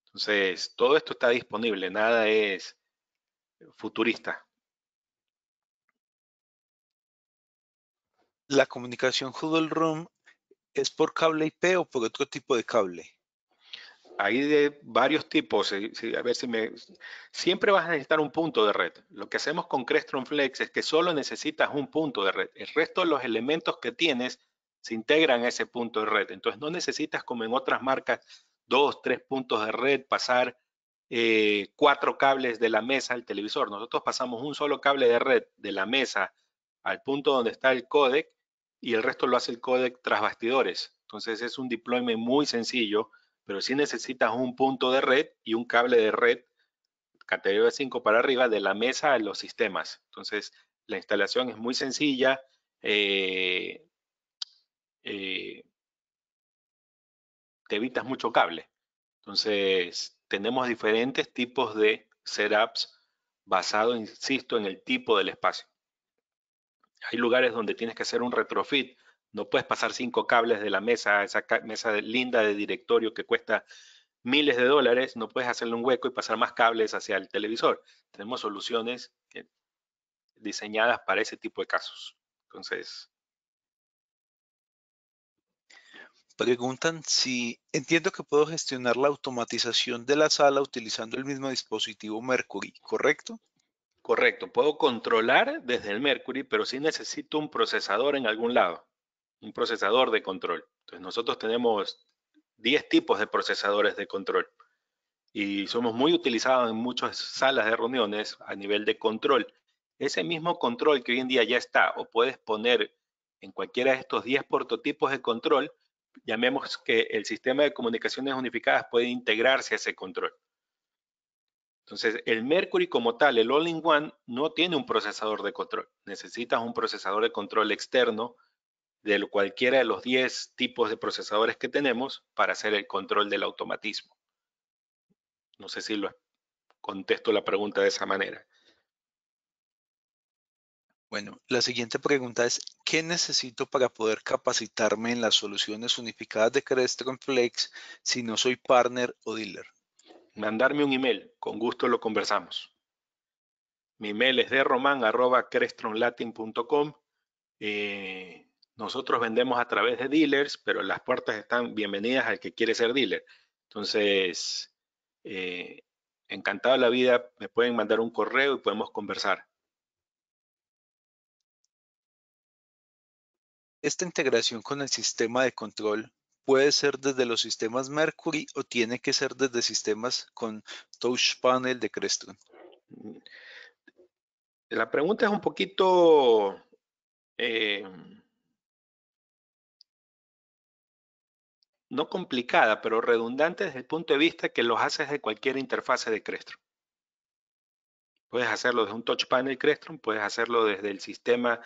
Entonces, todo esto está disponible, nada es futurista. La comunicación Huddle Room ¿Es por cable IP o por otro tipo de cable? Hay de varios tipos. Eh, a ver si me... Siempre vas a necesitar un punto de red. Lo que hacemos con Crestron Flex es que solo necesitas un punto de red. El resto de los elementos que tienes se integran a ese punto de red. Entonces no necesitas, como en otras marcas, dos, tres puntos de red, pasar eh, cuatro cables de la mesa al televisor. Nosotros pasamos un solo cable de red de la mesa al punto donde está el codec y el resto lo hace el codec tras bastidores. Entonces es un deployment muy sencillo, pero sí necesitas un punto de red y un cable de red categoría 5 para arriba de la mesa a los sistemas. Entonces la instalación es muy sencilla. Eh, eh, te evitas mucho cable. Entonces tenemos diferentes tipos de setups basado, insisto, en el tipo del espacio. Hay lugares donde tienes que hacer un retrofit. No puedes pasar cinco cables de la mesa, esa mesa linda de directorio que cuesta miles de dólares, no puedes hacerle un hueco y pasar más cables hacia el televisor. Tenemos soluciones diseñadas para ese tipo de casos. Entonces. Preguntan si entiendo que puedo gestionar la automatización de la sala utilizando el mismo dispositivo Mercury, ¿correcto? Correcto, puedo controlar desde el Mercury, pero sí necesito un procesador en algún lado, un procesador de control. Entonces nosotros tenemos 10 tipos de procesadores de control y somos muy utilizados en muchas salas de reuniones a nivel de control. Ese mismo control que hoy en día ya está o puedes poner en cualquiera de estos 10 prototipos de control, llamemos que el sistema de comunicaciones unificadas puede integrarse a ese control. Entonces, el Mercury como tal, el All-in-One, no tiene un procesador de control. Necesitas un procesador de control externo de cualquiera de los 10 tipos de procesadores que tenemos para hacer el control del automatismo. No sé si lo contesto la pregunta de esa manera. Bueno, la siguiente pregunta es, ¿qué necesito para poder capacitarme en las soluciones unificadas de Crestron Flex si no soy partner o dealer? mandarme un email. Con gusto lo conversamos. Mi email es de román eh, nosotros vendemos a través de dealers, pero las puertas están bienvenidas al que quiere ser dealer. Entonces, eh, encantada encantado la vida, me pueden mandar un correo y podemos conversar. Esta integración con el sistema de control puede ser desde los sistemas Mercury o tiene que ser desde sistemas con Touch Panel de Crestron? La pregunta es un poquito... Eh, no complicada, pero redundante desde el punto de vista que los haces de cualquier interfase de Crestron. Puedes hacerlo desde un touch panel Crestron, puedes hacerlo desde el sistema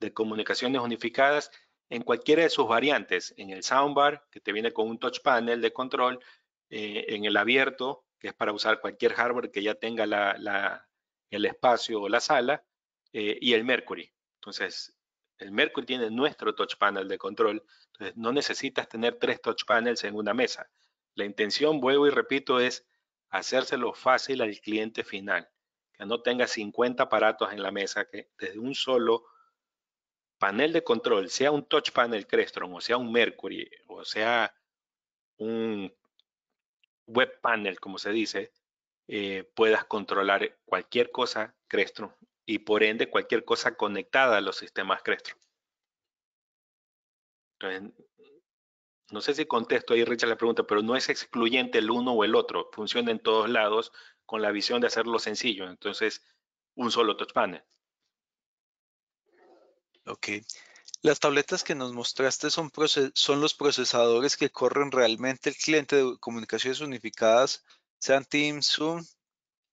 de comunicaciones unificadas en cualquiera de sus variantes, en el soundbar, que te viene con un touch panel de control, eh, en el abierto, que es para usar cualquier hardware que ya tenga la, el espacio o la sala, eh, y el Mercury. Entonces, el Mercury tiene nuestro touch panel de control, entonces no necesitas tener tres touch panels en una mesa. La intención, vuelvo y repito, es hacérselo fácil al cliente final, que no tenga 50 aparatos en la mesa, que desde un solo panel de control, sea un touch panel Crestron, o sea un Mercury, o sea un web panel, como se dice, eh, puedas controlar cualquier cosa Crestron y por ende cualquier cosa conectada a los sistemas Crestron. no sé si contesto ahí, Richard, la pregunta, pero no es excluyente el uno o el otro. Funciona en todos lados con la visión de hacerlo sencillo. Entonces, un solo touch panel. Ok. Las tabletas que nos mostraste son, los procesadores que corren realmente el cliente de comunicaciones unificadas, sean Teams, Zoom.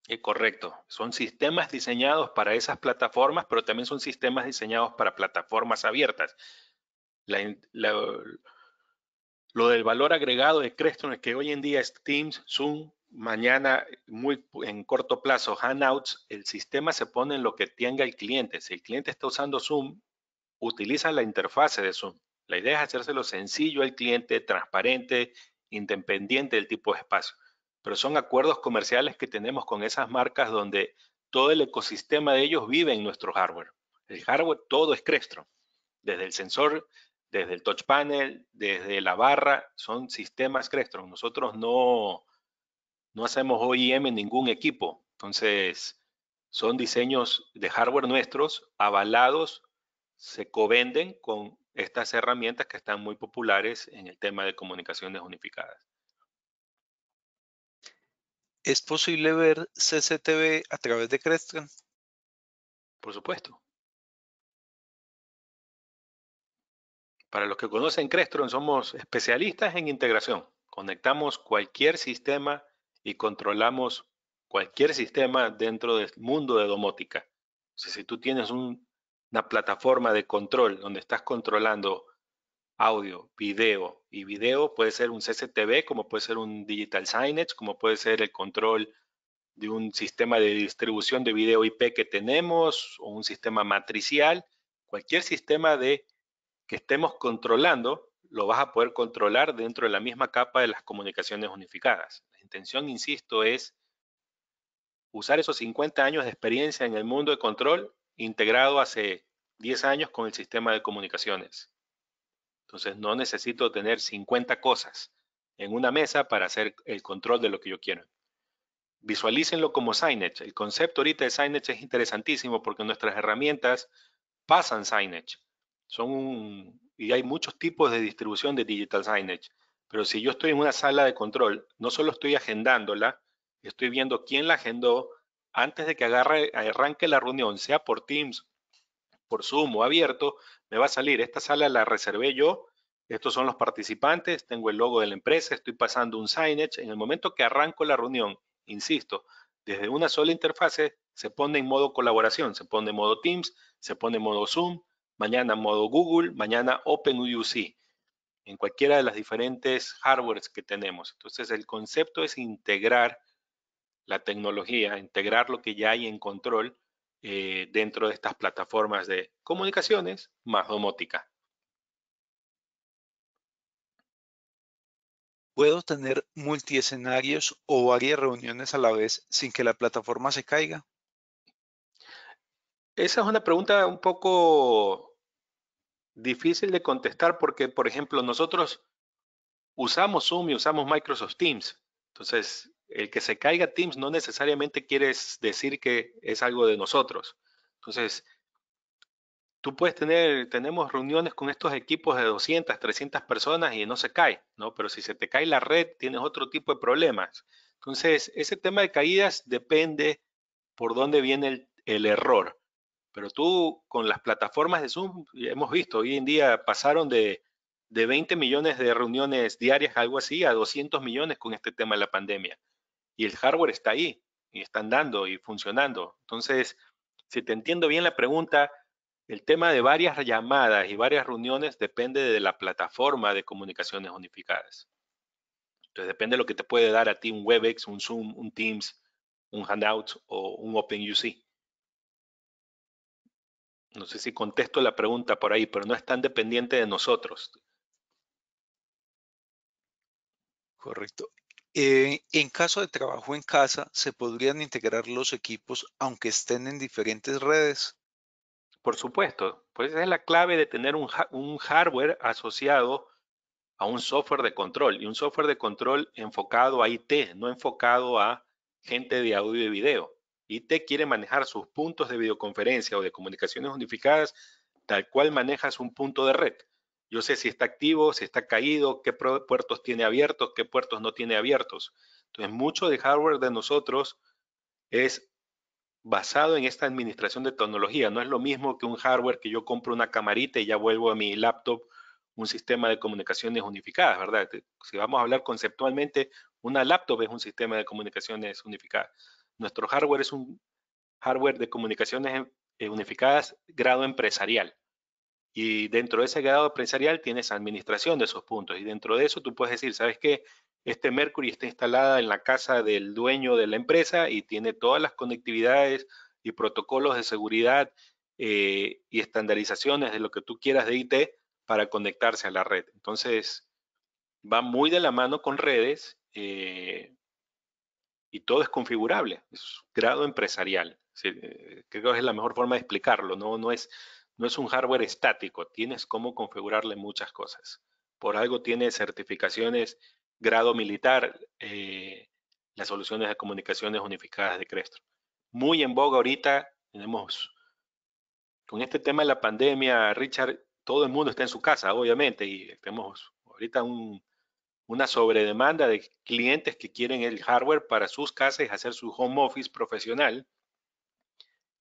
Eh, correcto. Son sistemas diseñados para esas plataformas, pero también son sistemas diseñados para plataformas abiertas. lo del valor agregado de Creston es que hoy en día es Teams, Zoom, mañana muy en corto plazo handouts, el sistema se pone en lo que tenga el cliente. Si el cliente está usando Zoom, utilizan la interfase de Zoom. La idea es hacérselo sencillo al cliente, transparente, independiente del tipo de espacio. Pero son acuerdos comerciales que tenemos con esas marcas donde todo el ecosistema de ellos vive en nuestro hardware. El hardware todo es Crestron, desde el sensor, desde el touch panel, desde la barra, son sistemas Crestron. Nosotros no, no hacemos OEM en ningún equipo. Entonces, son diseños de hardware nuestros avalados se covenden con estas herramientas que están muy populares en el tema de comunicaciones unificadas. ¿Es posible ver CCTV a través de Crestron? Por supuesto. Para los que conocen Crestron, somos especialistas en integración. Conectamos cualquier sistema y controlamos cualquier sistema dentro del mundo de domótica. si tú tienes un una plataforma de control donde estás controlando audio, video, y video puede ser un CCTV, como puede ser un digital signage, como puede ser el control de un sistema de distribución de video IP que tenemos, o un sistema matricial, cualquier sistema de que estemos controlando, lo vas a poder controlar dentro de la misma capa de las comunicaciones unificadas. La intención, insisto, es usar esos 50 años de experiencia en el mundo de control integrado hace 10 años con el sistema de comunicaciones. Entonces no necesito tener 50 cosas en una mesa para hacer el control de lo que yo quiero. Visualícenlo como signage. El concepto ahorita de signage es interesantísimo porque nuestras herramientas pasan signage. Son y hay muchos tipos de distribución de digital signage. Pero si yo estoy en una sala de control, no solo estoy agendándola, estoy viendo quién la agendó, antes de que agarre, arranque la reunión, sea por Teams, por Zoom o abierto, me va a salir. Esta sala la reservé yo. Estos son los participantes, tengo el logo de la empresa, estoy pasando un signage. En el momento que arranco la reunión, insisto, desde una sola interfase se pone en modo colaboración, se pone en modo Teams, se pone en modo Zoom, mañana en modo Google, mañana OpenUC, en cualquiera de las diferentes hardwares que tenemos. Entonces, el concepto es integrar la tecnología, integrar lo que ya hay en control eh, dentro de estas plataformas de comunicaciones más domótica. ¿Puedo tener multiescenarios o varias reuniones a la vez sin que la plataforma se caiga? Esa es una pregunta un poco difícil de contestar porque, por ejemplo, nosotros usamos Zoom y usamos Microsoft Teams. Entonces, el que se caiga Teams no necesariamente quiere decir que es algo de nosotros. Entonces, tú puedes tener, tenemos reuniones con estos equipos de 200, 300 personas y no se cae, ¿no? Pero si se te cae la red, tienes otro tipo de problemas. Entonces, ese tema de caídas depende por dónde viene el, error. Pero tú, con las plataformas de Zoom, hemos visto, hoy en día pasaron de, de 20 millones de reuniones diarias, algo así, a 200 millones con este tema de la pandemia y el hardware está ahí y está andando y funcionando. Entonces, si te entiendo bien la pregunta, el tema de varias llamadas y varias reuniones depende de la plataforma de comunicaciones unificadas. Entonces, depende de lo que te puede dar a ti un WebEx, un Zoom, un Teams, un Handout o un OpenUC. No sé si contesto la pregunta por ahí, pero no es tan dependiente de nosotros. Correcto. Eh, en caso de trabajo en casa, ¿se podrían integrar los equipos aunque estén en diferentes redes? Por supuesto, pues esa es la clave de tener un, un hardware asociado a un software de control y un software de control enfocado a IT, no enfocado a gente de audio y video. IT quiere manejar sus puntos de videoconferencia o de comunicaciones unificadas tal cual manejas un punto de red. Yo sé si está activo, si está caído, qué puertos tiene abiertos, qué puertos no tiene abiertos. Entonces, mucho de hardware de nosotros es basado en esta administración de tecnología. No es lo mismo que un hardware que yo compro una camarita y ya vuelvo a mi laptop, un sistema de comunicaciones unificadas, ¿verdad? Si vamos a hablar conceptualmente, una laptop es un sistema de comunicaciones unificadas. Nuestro hardware es un hardware de comunicaciones eh, unificadas grado empresarial. Y dentro de ese grado empresarial tienes administración de esos puntos. Y dentro de eso tú puedes decir, ¿sabes qué? Este Mercury está instalada en la casa del dueño de la empresa y tiene todas las conectividades y protocolos de seguridad eh, y estandarizaciones de lo que tú quieras de IT para conectarse a la red. Entonces, va muy de la mano con redes eh, y todo es configurable. Es grado empresarial. Eh, creo que es la mejor forma de explicarlo. No, no es no es un hardware estático, tienes cómo configurarle muchas cosas. Por algo tiene certificaciones, grado militar, eh, las soluciones de comunicaciones unificadas de Crestro. Muy en boga ahorita, tenemos con este tema de la pandemia, Richard, todo el mundo está en su casa, obviamente, y tenemos ahorita un, una sobredemanda de clientes que quieren el hardware para sus casas y hacer su home office profesional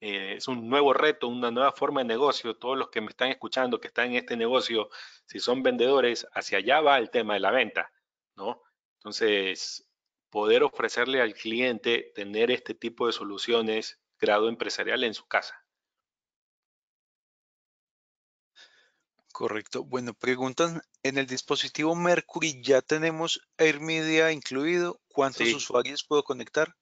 eh, es un nuevo reto, una nueva forma de negocio. Todos los que me están escuchando, que están en este negocio, si son vendedores, hacia allá va el tema de la venta, ¿no? Entonces, poder ofrecerle al cliente tener este tipo de soluciones grado empresarial en su casa. Correcto. Bueno, preguntan, en el dispositivo Mercury ya tenemos Air incluido. ¿Cuántos usuarios puedo conectar?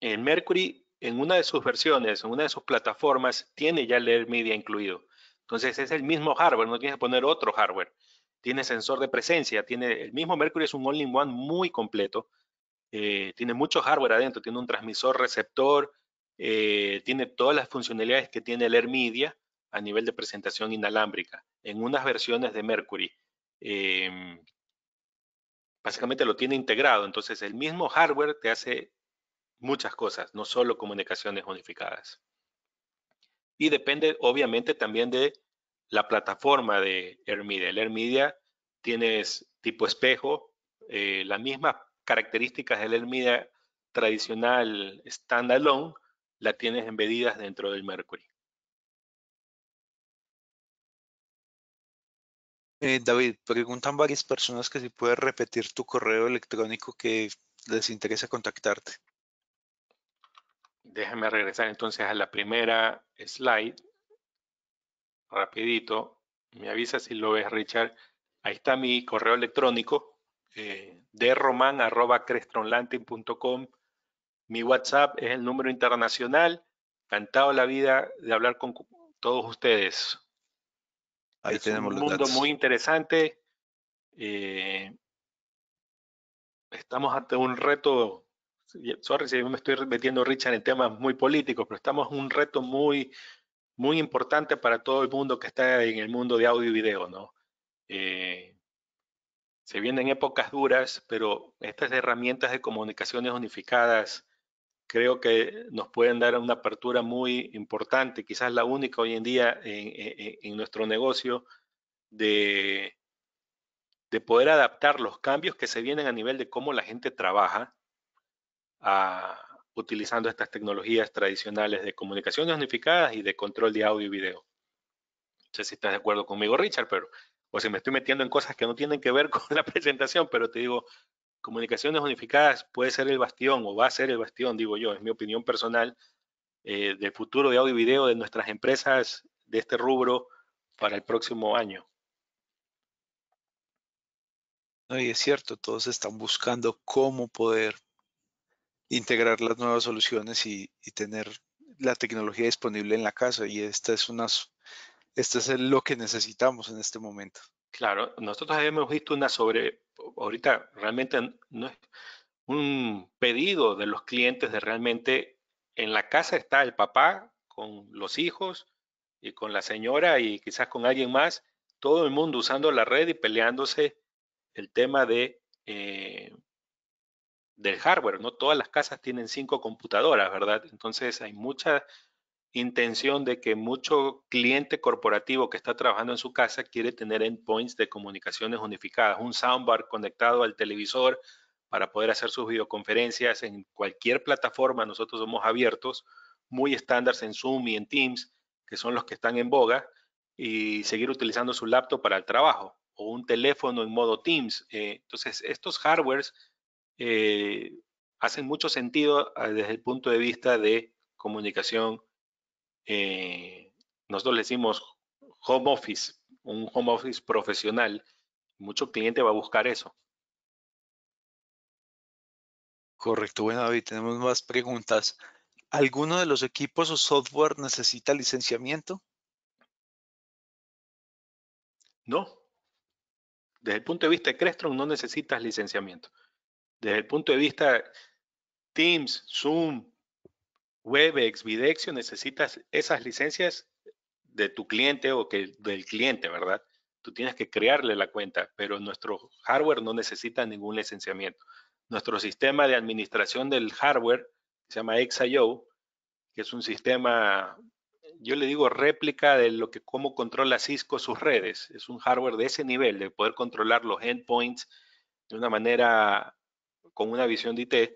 En Mercury en una de sus versiones, en una de sus plataformas, tiene ya Leer Media incluido. Entonces es el mismo hardware, no tienes que poner otro hardware. Tiene sensor de presencia, tiene el mismo Mercury, es un all-in-one muy completo. Eh, tiene mucho hardware adentro, tiene un transmisor receptor, eh, tiene todas las funcionalidades que tiene el e Media a nivel de presentación inalámbrica en unas versiones de Mercury. Em, básicamente lo tiene integrado, entonces el mismo hardware te hace muchas cosas, no solo comunicaciones unificadas. Y depende obviamente también de la plataforma de AirMedia. El AirMedia tienes tipo espejo, eh, las mismas características del AirMedia tradicional standalone, la tienes embedidas dentro del Mercury. Eh, David, preguntan varias personas que si puedes repetir tu correo electrónico que les interesa contactarte déjame regresar entonces a la primera slide. Rapidito. Me avisa si lo ves, Richard. Ahí está mi correo electrónico. Eh, Mi WhatsApp es el número internacional. Cantado la vida de hablar con todos ustedes. Ahí tenemos un mundo muy interesante. Eh, estamos ante un reto sorry si me estoy metiendo, Richard, en temas muy políticos, pero estamos en un reto muy, muy importante para todo el mundo que está en el mundo de audio y video, ¿no? Eh, se vienen épocas duras, pero estas herramientas de comunicaciones unificadas creo que nos pueden dar una apertura muy importante, quizás la única hoy en día en, en, en nuestro negocio, de, de poder adaptar los cambios que se vienen a nivel de cómo la gente trabaja utilizando estas tecnologías tradicionales de comunicaciones unificadas y de control de audio y video. No sé si estás de acuerdo conmigo, Richard, pero o si me estoy metiendo en cosas que no tienen que ver con la presentación, pero te digo, comunicaciones unificadas puede ser el bastión o va a ser el bastión, digo yo, es mi opinión personal, eh, del futuro de audio y video de nuestras empresas de este rubro para el próximo año. No, y es cierto, todos están buscando cómo poder integrar las nuevas soluciones y, tener la tecnología disponible en la casa y esta es este es lo que necesitamos en este momento. Claro, nosotros habíamos visto una sobre ahorita realmente no es un pedido de los clientes de realmente en la casa está el papá con los hijos y con la señora y quizás con alguien más, todo el mundo usando la red y peleándose el tema de eh, del hardware. No todas las casas tienen cinco computadoras, ¿verdad? Entonces hay mucha intención de que mucho cliente corporativo que está trabajando en su casa quiere tener endpoints de comunicaciones unificadas, un soundbar conectado al televisor para poder hacer sus videoconferencias en cualquier plataforma. Nosotros somos abiertos, muy estándar en Zoom y en Teams, que son los que están en boga, y seguir utilizando su laptop para el trabajo o un teléfono en modo Teams. Eh, entonces, estos hardwares eh, hacen mucho sentido ah, desde el punto de vista de comunicación. Eh, nosotros le decimos home office, un home office profesional. Mucho cliente va a buscar eso. Correcto, bueno David, tenemos más preguntas. ¿Alguno de los equipos o software necesita licenciamiento? No. Desde el punto de vista de Crestron no necesitas licenciamiento desde el punto de vista Teams, Zoom, WebEx, Videxio, necesitas esas licencias de tu cliente o que del cliente, ¿verdad? Tú tienes que crearle la cuenta, pero nuestro hardware no necesita ningún licenciamiento. Nuestro sistema de administración del hardware que se llama XIO, que es un sistema, yo le digo réplica de lo que cómo controla Cisco sus redes. Es un hardware de ese nivel, de poder controlar los endpoints de una manera con una visión de IT,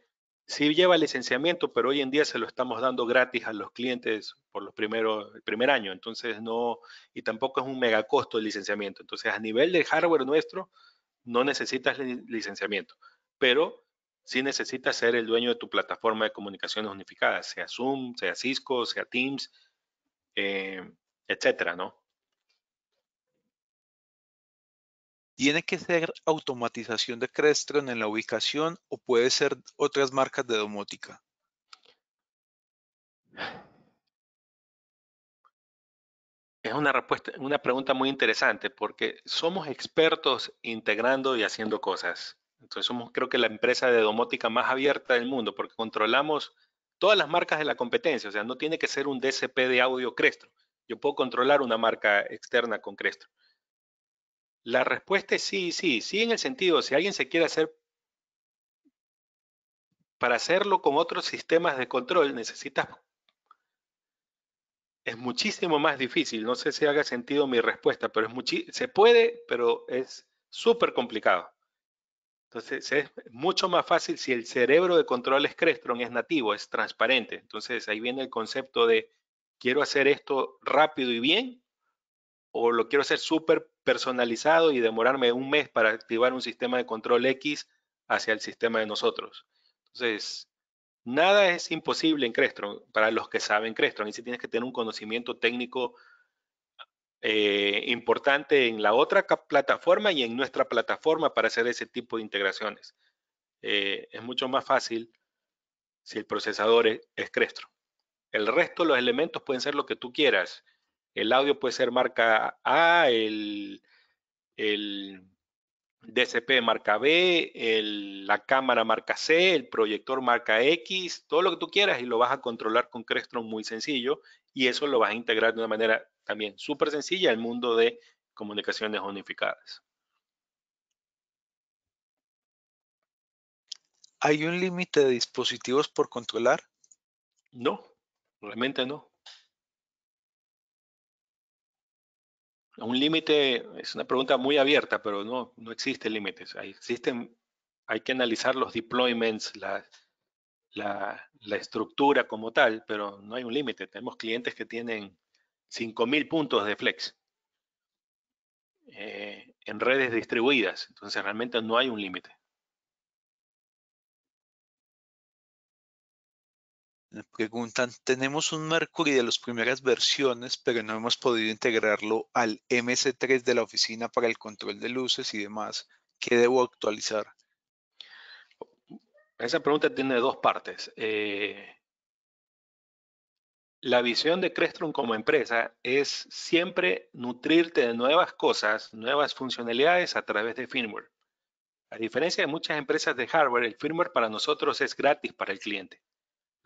sí lleva licenciamiento, pero hoy en día se lo estamos dando gratis a los clientes por los primeros, el primer año, entonces no, y tampoco es un megacosto el licenciamiento. Entonces, a nivel de hardware nuestro, no necesitas licenciamiento, pero sí necesitas ser el dueño de tu plataforma de comunicaciones unificadas, sea Zoom, sea Cisco, sea Teams, eh, etcétera, ¿no? Tiene que ser automatización de Crestron en la ubicación o puede ser otras marcas de domótica. Es una respuesta, una pregunta muy interesante porque somos expertos integrando y haciendo cosas. Entonces somos creo que la empresa de domótica más abierta del mundo porque controlamos todas las marcas de la competencia. O sea, no tiene que ser un DCP de audio Crestron. Yo puedo controlar una marca externa con Crestron. La respuesta es sí, sí, sí en el sentido, si alguien se quiere hacer, para hacerlo con otros sistemas de control necesitamos. es muchísimo más difícil, no sé si haga sentido mi respuesta, pero es se puede, pero es súper complicado. Entonces es mucho más fácil si el cerebro de control es Crestron, es nativo, es transparente. Entonces ahí viene el concepto de quiero hacer esto rápido y bien o lo quiero hacer súper personalizado y demorarme un mes para activar un sistema de control X hacia el sistema de nosotros. Entonces, nada es imposible en Crestron para los que saben Crestron. Y si tienes que tener un conocimiento técnico eh, importante en la otra plataforma y en nuestra plataforma para hacer ese tipo de integraciones. Eh, es mucho más fácil si el procesador es, es Crestron. El resto, los elementos pueden ser lo que tú quieras. El audio puede ser marca A, el, DCP marca B, la cámara marca C, el proyector marca X, todo lo que tú quieras y lo vas a controlar con Crestron muy sencillo y eso lo vas a integrar de una manera también súper sencilla al mundo de comunicaciones unificadas. ¿Hay un límite de dispositivos por controlar? No, realmente no. Un límite es una pregunta muy abierta, pero no, no existen límites. Existen, hay que analizar los deployments, la, la, estructura como tal, pero no hay un límite. Tenemos clientes que tienen 5.000 puntos de flex eh, en redes distribuidas, entonces realmente no hay un límite. preguntan, tenemos un Mercury de las primeras versiones, pero no hemos podido integrarlo al MC3 de la oficina para el control de luces y demás. ¿Qué debo actualizar? Esa pregunta tiene dos partes. Eh, la visión de Crestron como empresa es siempre nutrirte de nuevas cosas, nuevas funcionalidades a través de firmware. A diferencia de muchas empresas de hardware, el firmware para nosotros es gratis para el cliente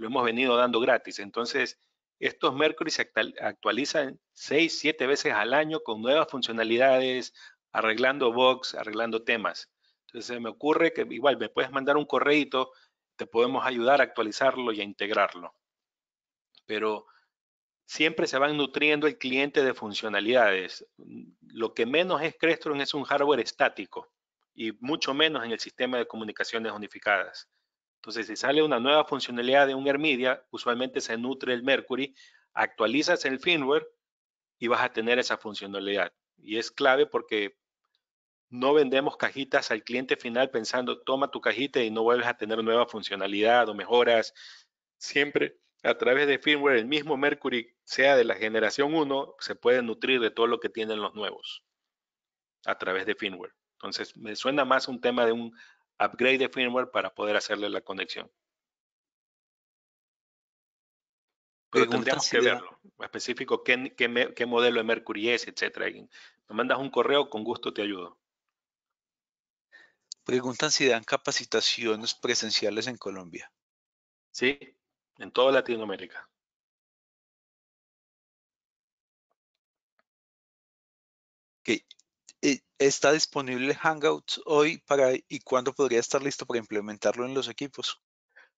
lo hemos venido dando gratis. Entonces, estos Mercury se actualizan seis, siete veces al año con nuevas funcionalidades, arreglando bugs, arreglando temas. Entonces, se me ocurre que igual me puedes mandar un correito, te podemos ayudar a actualizarlo y a integrarlo. Pero siempre se van nutriendo el cliente de funcionalidades. Lo que menos es Crestron es un hardware estático y mucho menos en el sistema de comunicaciones unificadas. Entonces, si sale una nueva funcionalidad de un Hermidia, usualmente se nutre el Mercury, actualizas el firmware y vas a tener esa funcionalidad. Y es clave porque no vendemos cajitas al cliente final pensando, toma tu cajita y no vuelves a tener nueva funcionalidad o mejoras. Siempre a través de firmware, el mismo Mercury, sea de la generación 1, se puede nutrir de todo lo que tienen los nuevos a través de firmware. Entonces, me suena más un tema de un upgrade de firmware para poder hacerle la conexión. Pero tendríamos que verlo, específico, qué, modelo de Mercury es, etcétera. Me mandas un correo, con gusto te ayudo. Preguntan si dan capacitaciones presenciales en Colombia. Sí, en toda Latinoamérica. Ok. Eh, ¿Está disponible Hangouts hoy para y cuándo podría estar listo para implementarlo en los equipos?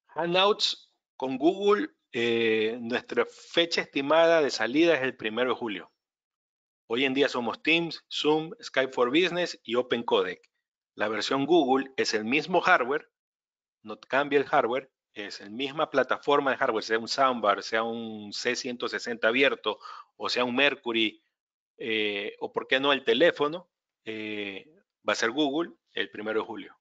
Hangouts con Google, eh, nuestra fecha estimada de salida es el 1 de julio. Hoy en día somos Teams, Zoom, Skype for Business y Open Codec. La versión Google es el mismo hardware, no cambia el hardware, es la misma plataforma de hardware, sea un Soundbar, sea un C160 abierto o sea un Mercury eh, o por qué no el teléfono, eh, va a ser Google el primero de julio.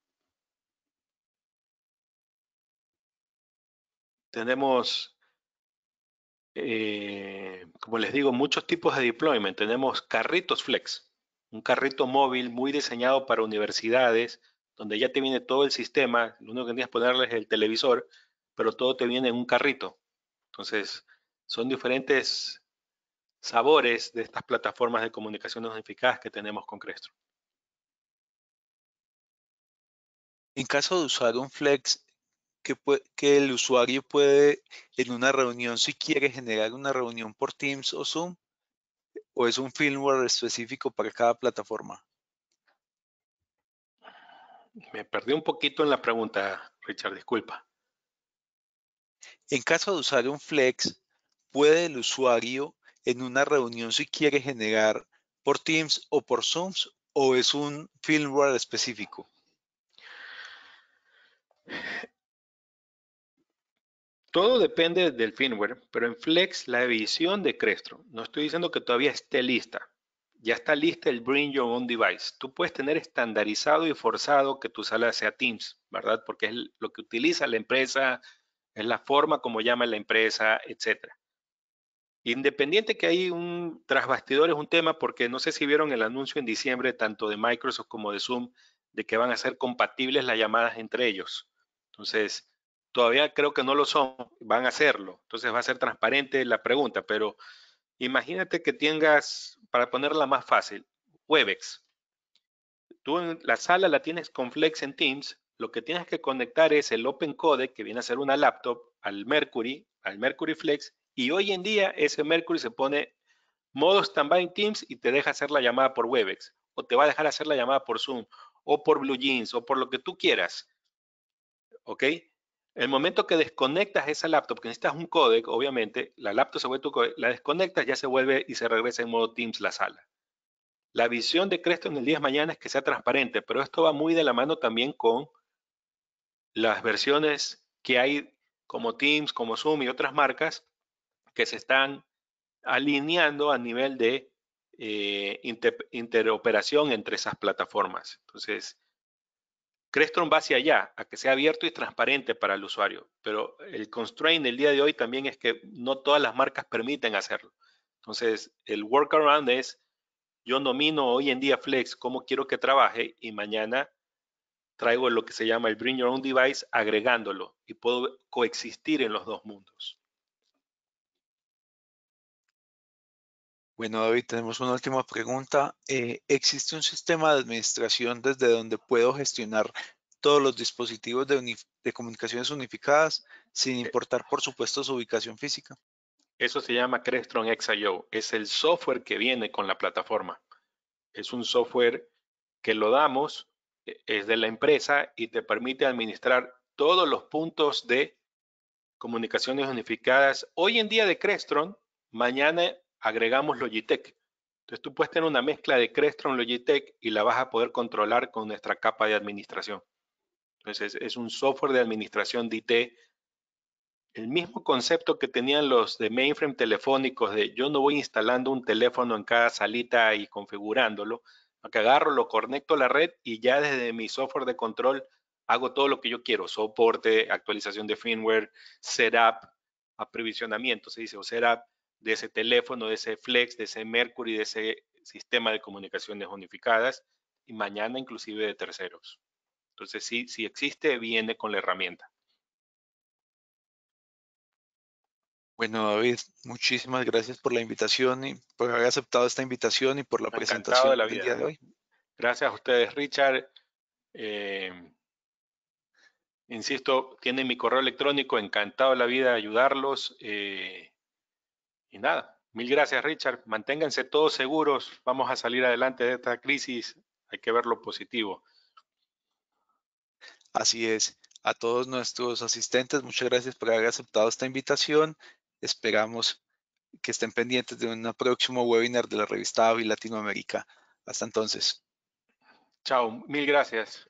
Tenemos, eh, como les digo, muchos tipos de deployment. Tenemos carritos flex, un carrito móvil muy diseñado para universidades, donde ya te viene todo el sistema, lo único que tienes que ponerle es el televisor, pero todo te viene en un carrito. Entonces, son diferentes sabores de estas plataformas de comunicación unificadas que tenemos con Crestro. En caso de usar un flex, que, que el usuario puede en una reunión, si quiere generar una reunión por Teams o Zoom, o es un firmware específico para cada plataforma? Me perdí un poquito en la pregunta, Richard, disculpa. En caso de usar un flex, ¿puede el usuario en una reunión si quiere generar por Teams o por Zooms o es un firmware específico? Todo depende del firmware, pero en Flex la edición de Crestro, no estoy diciendo que todavía esté lista, ya está lista el Bring Your Own Device. Tú puedes tener estandarizado y forzado que tu sala sea Teams, ¿verdad? Porque es lo que utiliza la empresa, es la forma como llama la empresa, etcétera. Independiente que hay un trasbastidor es un tema, porque no sé si vieron el anuncio en diciembre, tanto de Microsoft como de Zoom, de que van a ser compatibles las llamadas entre ellos. Entonces, todavía creo que no lo son, van a hacerlo. Entonces va a ser transparente la pregunta, pero imagínate que tengas, para ponerla más fácil, Webex. Tú en la sala la tienes con Flex en Teams, lo que tienes que conectar es el Open Code, que viene a ser una laptop, al Mercury, al Mercury Flex, y hoy en día ese Mercury se pone modo standby Teams y te deja hacer la llamada por Webex o te va a dejar hacer la llamada por Zoom o por Blue Jeans o por lo que tú quieras. ¿Ok? El momento que desconectas esa laptop, que necesitas un codec, obviamente, la laptop se vuelve tu la desconectas, ya se vuelve y se regresa en modo Teams la sala. La visión de Cresto en el día de mañana es que sea transparente, pero esto va muy de la mano también con las versiones que hay como Teams, como Zoom y otras marcas que se están alineando a nivel de eh, interoperación entre esas plataformas. Entonces, Crestron va hacia allá, a que sea abierto y transparente para el usuario, pero el constraint el día de hoy también es que no todas las marcas permiten hacerlo. Entonces, el workaround es, yo nomino hoy en día Flex cómo quiero que trabaje y mañana traigo lo que se llama el Bring Your Own Device agregándolo y puedo coexistir en los dos mundos. Bueno, David, tenemos una última pregunta. Eh, ¿Existe un sistema de administración desde donde puedo gestionar todos los dispositivos de, de, comunicaciones unificadas sin eh, importar, por supuesto, su ubicación física? Eso se llama Crestron XIO. Es el software que viene con la plataforma. Es un software que lo damos, e, es de la empresa y te permite administrar todos los puntos de comunicaciones unificadas. Hoy en día de Crestron, mañana agregamos Logitech. Entonces tú puedes tener una mezcla de Crestron Logitech y la vas a poder controlar con nuestra capa de administración. Entonces es un software de administración de IT. El mismo concepto que tenían los de mainframe telefónicos de yo no voy instalando un teléfono en cada salita y configurándolo. Acá agarro, lo conecto a la red y ya desde mi software de control hago todo lo que yo quiero. Soporte, actualización de firmware, setup, aprovisionamiento, se dice, o setup, de ese teléfono, de ese Flex, de ese Mercury, de ese sistema de comunicaciones unificadas y mañana inclusive de terceros. Entonces, si, si existe, viene con la herramienta. Bueno, David, muchísimas gracias por la invitación y por haber aceptado esta invitación y por la presentación de la del día de hoy. Gracias a ustedes, Richard. Eh, insisto, tienen mi correo electrónico, encantado de la vida de ayudarlos. Eh, y nada, mil gracias Richard, manténganse todos seguros, vamos a salir adelante de esta crisis, hay que verlo positivo. Así es, a todos nuestros asistentes, muchas gracias por haber aceptado esta invitación, esperamos que estén pendientes de un próximo webinar de la revista AVI Latinoamérica. Hasta entonces. Chao, mil gracias.